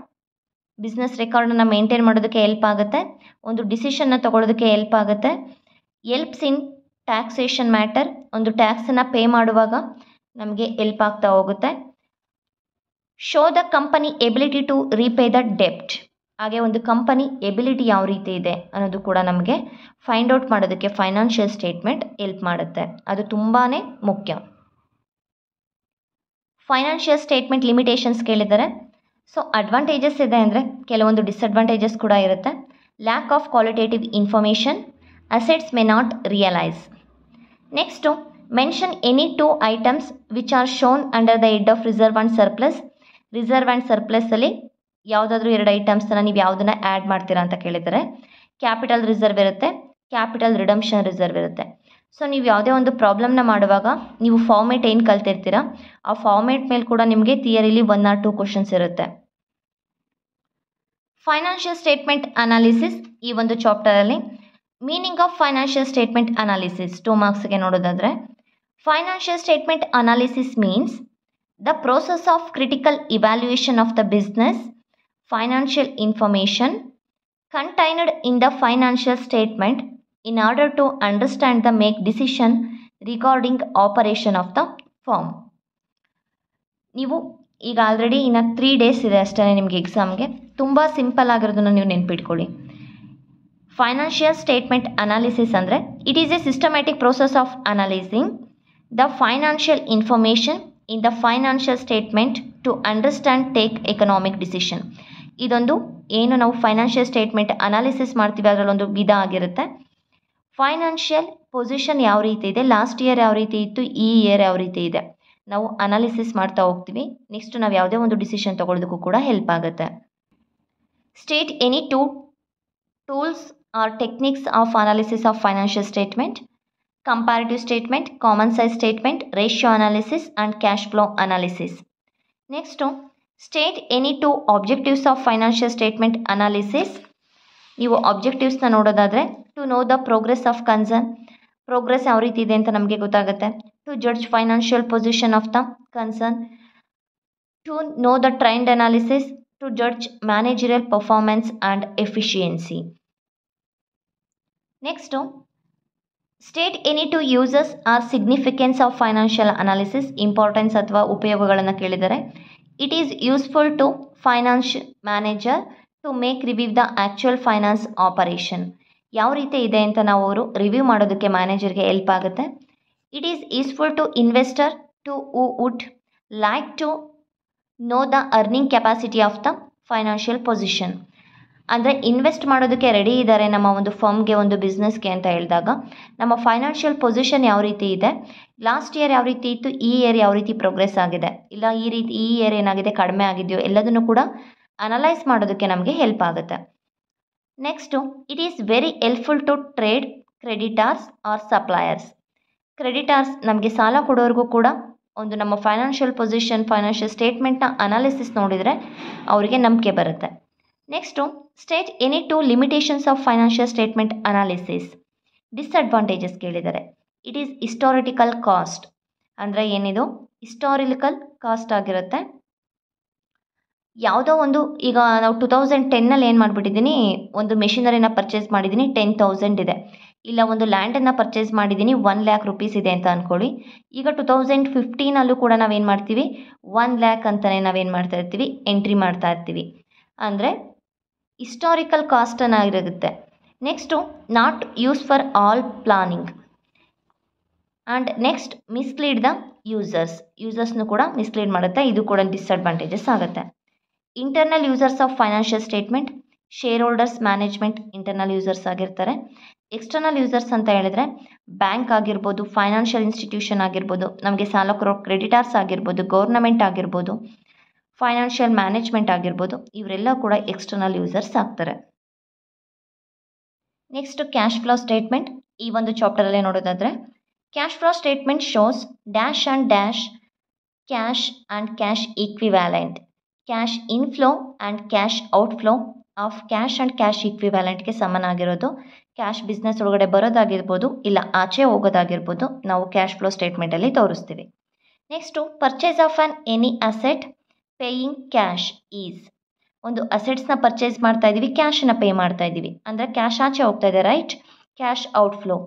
Business record na maintain madadukke help agathe. Ondu decision na thakodadukke help agathe. Helps in taxation matter. Ondu tax na pay maduvaga. Namge help agatha Show the company ability to repay the debt. ಹಾಗೆ ಒಂದು company ability ಯಾವ ರೀತಿ ಇದೆ ಅನ್ನೋದು ಕೂಡ ನಮಗೆ find out ಮಾಡೋದಕ್ಕೆ financial statement help ಮಾಡುತ್ತೆ ಅದು ತುಂಬಾ ಮುಖ್ಯ ಫೈನಾನ್ಷಿಯಲ್ ಸ್ಟೇಟ್ಮೆಂಟ್ ಲಿಮಿಟೇಷನ್ಸ್ ಕೇಳಿದ್ದಾರೆ ಸೊ ಅಡ್ವಾಂಟೇಜಸ್ ಇದೆ ಅಂದರೆ ಕೆಲವೊಂದು ಡಿಸ್ಅಡ್ವಾಂಟೇಜಸ್ ಕೂಡ ಇರುತ್ತೆ lack of qualitative information assets may not realise next mention any two items which are shown under the head of reserve and surplus reserve and ಸರ್ಪ್ಲಸ್ಸಲ್ಲಿ ಯಾವುದಾದ್ರೂ ಎರಡು ಐಟಮ್ಸನ್ನು ನೀವು ಯಾವುದನ್ನ ಆ್ಯಡ್ ಮಾಡ್ತೀರಾ ಅಂತ ಕೇಳಿದರೆ ಕ್ಯಾಪಿಟಲ್ ರಿಸರ್ವ್ ಇರುತ್ತೆ ಕ್ಯಾಪಿಟಲ್ ರಿಡಮ್ಷನ್ ರಿಸರ್ವ್ ಇರುತ್ತೆ ಸೊ ನೀವು ಯಾವುದೇ ಒಂದು ಪ್ರಾಬ್ಲಮ್ನ ಮಾಡುವಾಗ ನೀವು ಫಾರ್ಮೇಟ್ ಏನು ಕಲ್ತಿರ್ತೀರ ಆ ಫಾರ್ಮೇಟ್ ಮೇಲೆ ಕೂಡ ನಿಮಗೆ ಥಿಯರಿಲಿ ಒನ್ ಆರ್ ಟೂ ಕ್ವಶನ್ಸ್ ಇರುತ್ತೆ ಫೈನಾನ್ಷಿಯಲ್ ಸ್ಟೇಟ್ಮೆಂಟ್ ಅನಾಲಿಸಿಸ್ ಈ ಒಂದು ಚಾಪ್ಟರಲ್ಲಿ meaning of financial statement analysis two ಮಾರ್ಕ್ಸ್ಗೆ ನೋಡೋದಾದರೆ financial statement analysis means the process of critical evaluation of the business financial information contained in the financial statement in order to understand the make decision regarding operation of the firm ನೀವು ಈಗ already ಇನ್ನು three days ಇದೆ ಅಷ್ಟೇ ನಿಮಗೆ ಎಕ್ಸಾಮ್ಗೆ ತುಂಬ simple ಆಗಿರೋದನ್ನು ನೀವು ನೆನ್ಪಿಟ್ಕೊಳ್ಳಿ ಫೈನಾನ್ಷಿಯಲ್ ಸ್ಟೇಟ್ಮೆಂಟ್ ಅನಾಲಿಸಿಸ್ ಅಂದರೆ it is a systematic process of analysing the financial information in the financial statement to understand take economic decision ಇದೊಂದು ಏನು ನಾವು ಫೈನಾನ್ಷಿಯಲ್ ಸ್ಟೇಟ್ಮೆಂಟ್ ಅನಾಲಿಸಿಸ್ ಮಾಡ್ತೀವಿ ಅದರಲ್ಲೊಂದು ವಿಧ ಆಗಿರುತ್ತೆ ಫೈನಾನ್ಷಿಯಲ್ ಪೊಸಿಷನ್ ಯಾವ ರೀತಿ ಇದೆ ಲಾಸ್ಟ್ ಇಯರ್ ಯಾವ ರೀತಿ ಇತ್ತು ಈ ಇಯರ್ ಯಾವ ರೀತಿ ಇದೆ ನಾವು ಅನಾಲಿಸಿಸ್ ಮಾಡ್ತಾ ಹೋಗ್ತೀವಿ ನೆಕ್ಸ್ಟ್ ನಾವು ಯಾವುದೇ ಒಂದು ಡಿಸಿಷನ್ ತೊಗೊಳೋದಕ್ಕೂ ಕೂಡ ಹೆಲ್ಪ್ ಆಗುತ್ತೆ state any two tools or techniques of analysis of financial statement comparative statement common size statement ratio analysis and cash flow analysis next state any two objectives of financial statement analysis ನೀವು ಆಬ್ಜೆಕ್ಟಿವ್ಸ್ನ ನೋಡೋದಾದರೆ to know the progress of concern progress ಯಾವ ರೀತಿ ಇದೆ ಅಂತ ನಮಗೆ ಗೊತ್ತಾಗುತ್ತೆ to judge financial position of the concern to know the trend analysis to judge managerial performance and efficiency next state any two uses or significance of financial analysis importance ಅಥವಾ ಉಪಯೋಗಗಳನ್ನು ಕೇಳಿದರೆ It is useful to finance manager to make review the actual finance operation. ಯಾವ ರೀತಿ ಇದೆ ಅಂತ ನಾವು ಅವರು review ಮಾಡೋದಕ್ಕೆ ಮ್ಯಾನೇಜರ್ಗೆ ಹೆಲ್ಪ್ ಆಗುತ್ತೆ it is useful to investor to who would like to know the earning capacity of the financial position ಅಂದರೆ ಇನ್ವೆಸ್ಟ್ ಮಾಡೋದಕ್ಕೆ ರೆಡಿ ಇದ್ದಾರೆ ನಮ್ಮ ಒಂದು ಫರ್ಮ್ಗೆ ಒಂದು ಬಿಸ್ನೆಸ್ಗೆ ಅಂತ ಹೇಳಿದಾಗ ನಮ್ಮ ಫೈನಾನ್ಷಿಯಲ್ ಪೊಸಿಷನ್ ಯಾವ ರೀತಿ ಇದೆ ಲಾಸ್ಟ್ ಇಯರ್ ಯಾವ ರೀತಿ ಇತ್ತು ಈ ಇಯರ್ ಯಾವ ರೀತಿ ಪ್ರೋಗ್ರೆಸ್ ಆಗಿದೆ ಇಲ್ಲ ಈ ರೀತಿ ಈ ಇಯರ್ ಏನಾಗಿದೆ ಕಡಿಮೆ ಆಗಿದೆಯೋ ಎಲ್ಲದನ್ನು ಕೂಡ ಅನಲೈಸ್ ಮಾಡೋದಕ್ಕೆ ನಮಗೆ ಹೆಲ್ಪ್ ಆಗುತ್ತೆ next it is very helpful to trade creditors or suppliers creditors ನಮಗೆ ಸಾಲ ಕೊಡೋರಿಗೂ ಕೂಡ ಒಂದು ನಮ್ಮ ಫೈನಾನ್ಷಿಯಲ್ ಪೊಸಿಷನ್ ಫೈನಾನ್ಷಿಯಲ್ ಸ್ಟೇಟ್ಮೆಂಟ್ನ ಅನಾಲಿಸಿಸ್ ನೋಡಿದರೆ ಅವರಿಗೆ ನಂಬಿಕೆ ಬರುತ್ತೆ next state any two limitations of financial statement analysis disadvantages ಕೇಳಿದ್ದಾರೆ ಇಟ್ ಈಸ್ ಹಿಸ್ಟಾರಿಟಿಕಲ್ ಕಾಸ್ಟ್ ಅಂದರೆ ಏನಿದು ಹಿಸ್ಟಾರಿಕಲ್ ಕಾಸ್ಟ್ ಆಗಿರುತ್ತೆ ಯಾವುದೋ ಒಂದು ಈಗ ನಾವು ಟು ತೌಸಂಡ್ ಟೆನ್ನಲ್ಲಿ ಏನು ಮಾಡಿಬಿಟ್ಟಿದ್ದೀನಿ ಒಂದು ಮೆಷಿನರಿನ ಪರ್ಚೇಸ್ ಮಾಡಿದ್ದೀನಿ ಟೆನ್ ತೌಸಂಡ್ ಇದೆ ಇಲ್ಲ ಒಂದು ಲ್ಯಾಂಡನ್ನು ಪರ್ಚೇಸ್ ಮಾಡಿದ್ದೀನಿ ಒನ್ ಲ್ಯಾಕ್ ರುಪೀಸ್ ಇದೆ ಅಂತ ಅಂದ್ಕೊಳ್ಳಿ ಈಗ ಟೂ ತೌಸಂಡ್ ಫಿಫ್ಟೀನಲ್ಲೂ ಕೂಡ ನಾವೇನು ಮಾಡ್ತೀವಿ ಒನ್ ಲ್ಯಾಕ್ ಅಂತಲೇ ನಾವೇನು ಮಾಡ್ತಾ ಇರ್ತೀವಿ ಎಂಟ್ರಿ ಮಾಡ್ತಾ ಇರ್ತೀವಿ ಅಂದರೆ ಹಿಸ್ಟಾರಿಕಲ್ ಕಾಸ್ಟ್ ಆಗಿರುತ್ತೆ next not use for all planning and next mislead the users ಯೂಸರ್ಸ್ನು ಕೂಡ ಮಿಸ್ಲೀಡ್ ಮಾಡುತ್ತೆ ಇದು ಕೂಡ ಡಿಸ್ಅಡ್ವಾಂಟೇಜಸ್ ಆಗುತ್ತೆ internal users of financial statement shareholders management internal users ಆಗಿರ್ತಾರೆ ಎಕ್ಸ್ಟರ್ನಲ್ ಯೂಸರ್ಸ್ ಅಂತ ಹೇಳಿದ್ರೆ ಬ್ಯಾಂಕ್ ಆಗಿರ್ಬೋದು ಫೈನಾನ್ಷಿಯಲ್ ಇನ್ಸ್ಟಿಟ್ಯೂಷನ್ ಆಗಿರ್ಬೋದು ನಮಗೆ ಸಾಲ ಕೊಡೋ ಕ್ರೆಡಿಟಾರ್ಸ್ ಆಗಿರ್ಬೋದು ಗೌರ್ನಮೆಂಟ್ ಆಗಿರ್ಬೋದು ಫೈನಾನ್ಷಿಯಲ್ ಮ್ಯಾನೇಜ್ಮೆಂಟ್ ಆಗಿರ್ಬೋದು ಇವರೆಲ್ಲ ಕೂಡ ಎಕ್ಸ್ಟರ್ನಲ್ ಯೂಸರ್ಸ್ ಆಗ್ತಾರೆ ನೆಕ್ಸ್ಟ್ ಕ್ಯಾಶ್ ಫ್ಲೋ ಸ್ಟೇಟ್ಮೆಂಟ್ ಈ ಒಂದು ಅಲ್ಲಿ ನೋಡೋದಾದರೆ cash flow statement shows dash and dash cash and cash equivalent cash inflow and cash outflow of cash and cash ಈಕ್ವಿವ್ಯಾಲೆಂಟ್ಗೆ ಆಗಿರೋದು ಕ್ಯಾಶ್ ಬಿಸ್ನೆಸ್ ಒಳಗಡೆ ಬರೋದಾಗಿರ್ಬೋದು ಇಲ್ಲ ಆಚೆ ಹೋಗೋದಾಗಿರ್ಬೋದು ನಾವು ಕ್ಯಾಶ್ ಫ್ಲೋ ಸ್ಟೇಟ್ಮೆಂಟಲ್ಲಿ ತೋರಿಸ್ತೀವಿ next purchase of an any asset paying cash is ಒಂದು ಅಸೆಟ್ಸ್ನ ಪರ್ಚೇಸ್ ಮಾಡ್ತಾ ಇದ್ದೀವಿ ಕ್ಯಾಶನ್ನು ಪೇ ಮಾಡ್ತಾ ಇದ್ದೀವಿ ಅಂದರೆ ಕ್ಯಾಶ್ ಆಚೆ ಹೋಗ್ತಾ ಇದೆ right cash outflow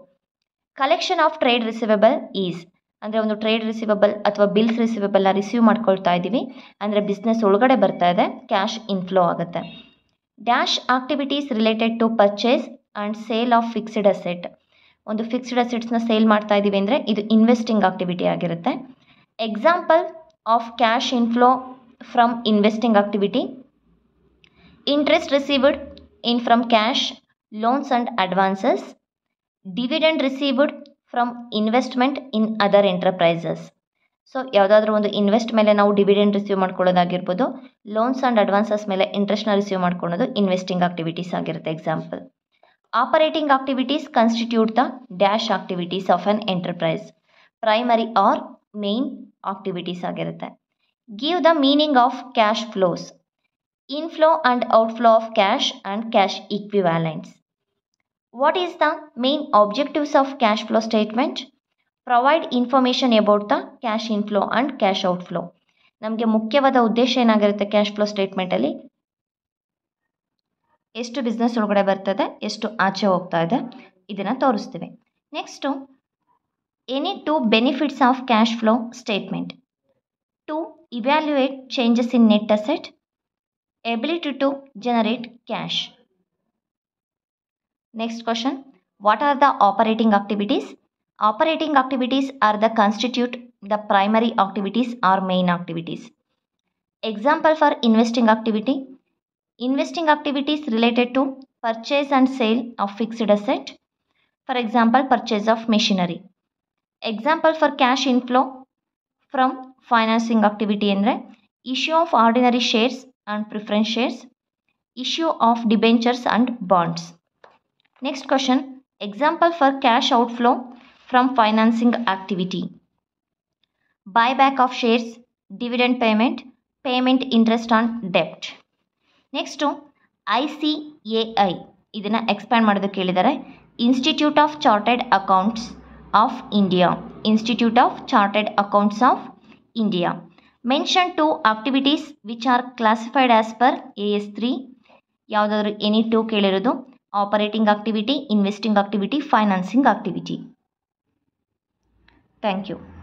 collection of trade receivable is ಅಂದರೆ ಒಂದು ಟ್ರೇಡ್ ರಿಸಿವೇಬಲ್ ಅಥವಾ ಬಿಲ್ಸ್ ರಿಸಿವೇಬಲ್ನ ರಿಸೀವ್ ಮಾಡ್ಕೊಳ್ತಾ ಇದ್ದೀವಿ ಅಂದರೆ ಬಿಸ್ನೆಸ್ ಒಳಗಡೆ ಬರ್ತಾ ಇದೆ ಕ್ಯಾಶ್ ಇನ್ಫ್ಲೋ ಆಗುತ್ತೆ dash activities related to purchase and sale of fixed asset ಒಂದು ಫಿಕ್ಸ್ಡ್ ಅಸೆಟ್ಸ್ನ ಸೇಲ್ ಮಾಡ್ತಾ ಇದ್ದೀವಿ ಅಂದರೆ ಇದು ಇನ್ವೆಸ್ಟಿಂಗ್ ಆಕ್ಟಿವಿಟಿ ಆಗಿರುತ್ತೆ example of cash inflow from investing activity, interest received in from cash, loans and advances, dividend received from investment in other enterprises so ಯಾವುದಾದ್ರೂ ಒಂದು invest ಮೇಲೆ ನಾವು ಡಿವಿಡೆಂಡ್ ರಿಸೀವ್ ಮಾಡ್ಕೊಳ್ಳೋದಾಗಿರ್ಬೋದು ಲೋನ್ಸ್ ಆ್ಯಂಡ್ ಅಡ್ವಾನ್ಸಸ್ ಮೇಲೆ ಇಂಟ್ರೆಸ್ಟ್ನ receive ಮಾಡ್ಕೊಳ್ಳೋದು investing activities ಆಗಿರುತ್ತೆ example operating activities constitute the dash activities of an enterprise primary or main activities ಆಗಿರುತ್ತೆ Give the meaning of cash flows. Inflow and outflow of cash and cash equivalents. What is the main objectives of cash flow statement? Provide information about the cash inflow and cash outflow ನಮಗೆ ಮುಖ್ಯವಾದ ಉದ್ದೇಶ ಏನಾಗಿರುತ್ತೆ cash flow ಸ್ಟೇಟ್ಮೆಂಟಲ್ಲಿ ಎಷ್ಟು business ಒಳಗಡೆ ಬರ್ತದೆ ಎಷ್ಟು ಆಚೆ ಹೋಗ್ತಾ ಇದೆ ಇದನ್ನು ತೋರಿಸ್ತೀವಿ next any two benefits of cash flow statement to evaluate changes in net asset, ability to generate cash. Next question, what are the operating activities? Operating activities are the constitute the primary activities or main activities. Example for investing activity. Investing activities related to purchase and sale of fixed asset. For example, purchase of machinery. Example for cash inflow from financing activity ಅಂದರೆ issue of ordinary shares and preference shares issue of debentures and bonds next question example for cash outflow from financing activity buy back of shares dividend payment payment interest on ಡೆಪ್ಟ್ next I C A I ಇದನ್ನು expand ಮಾಡೋದಕ್ಕೆ ಹೇಳಿದ್ದಾರೆ institute of chartered accounts of India institute of chartered accounts of India. Mention two activities which are classified as per AS3. ಯಾವುದಾದ್ರು any two ಕೇಳಿರೋದು operating activity investing activity financing activity thank you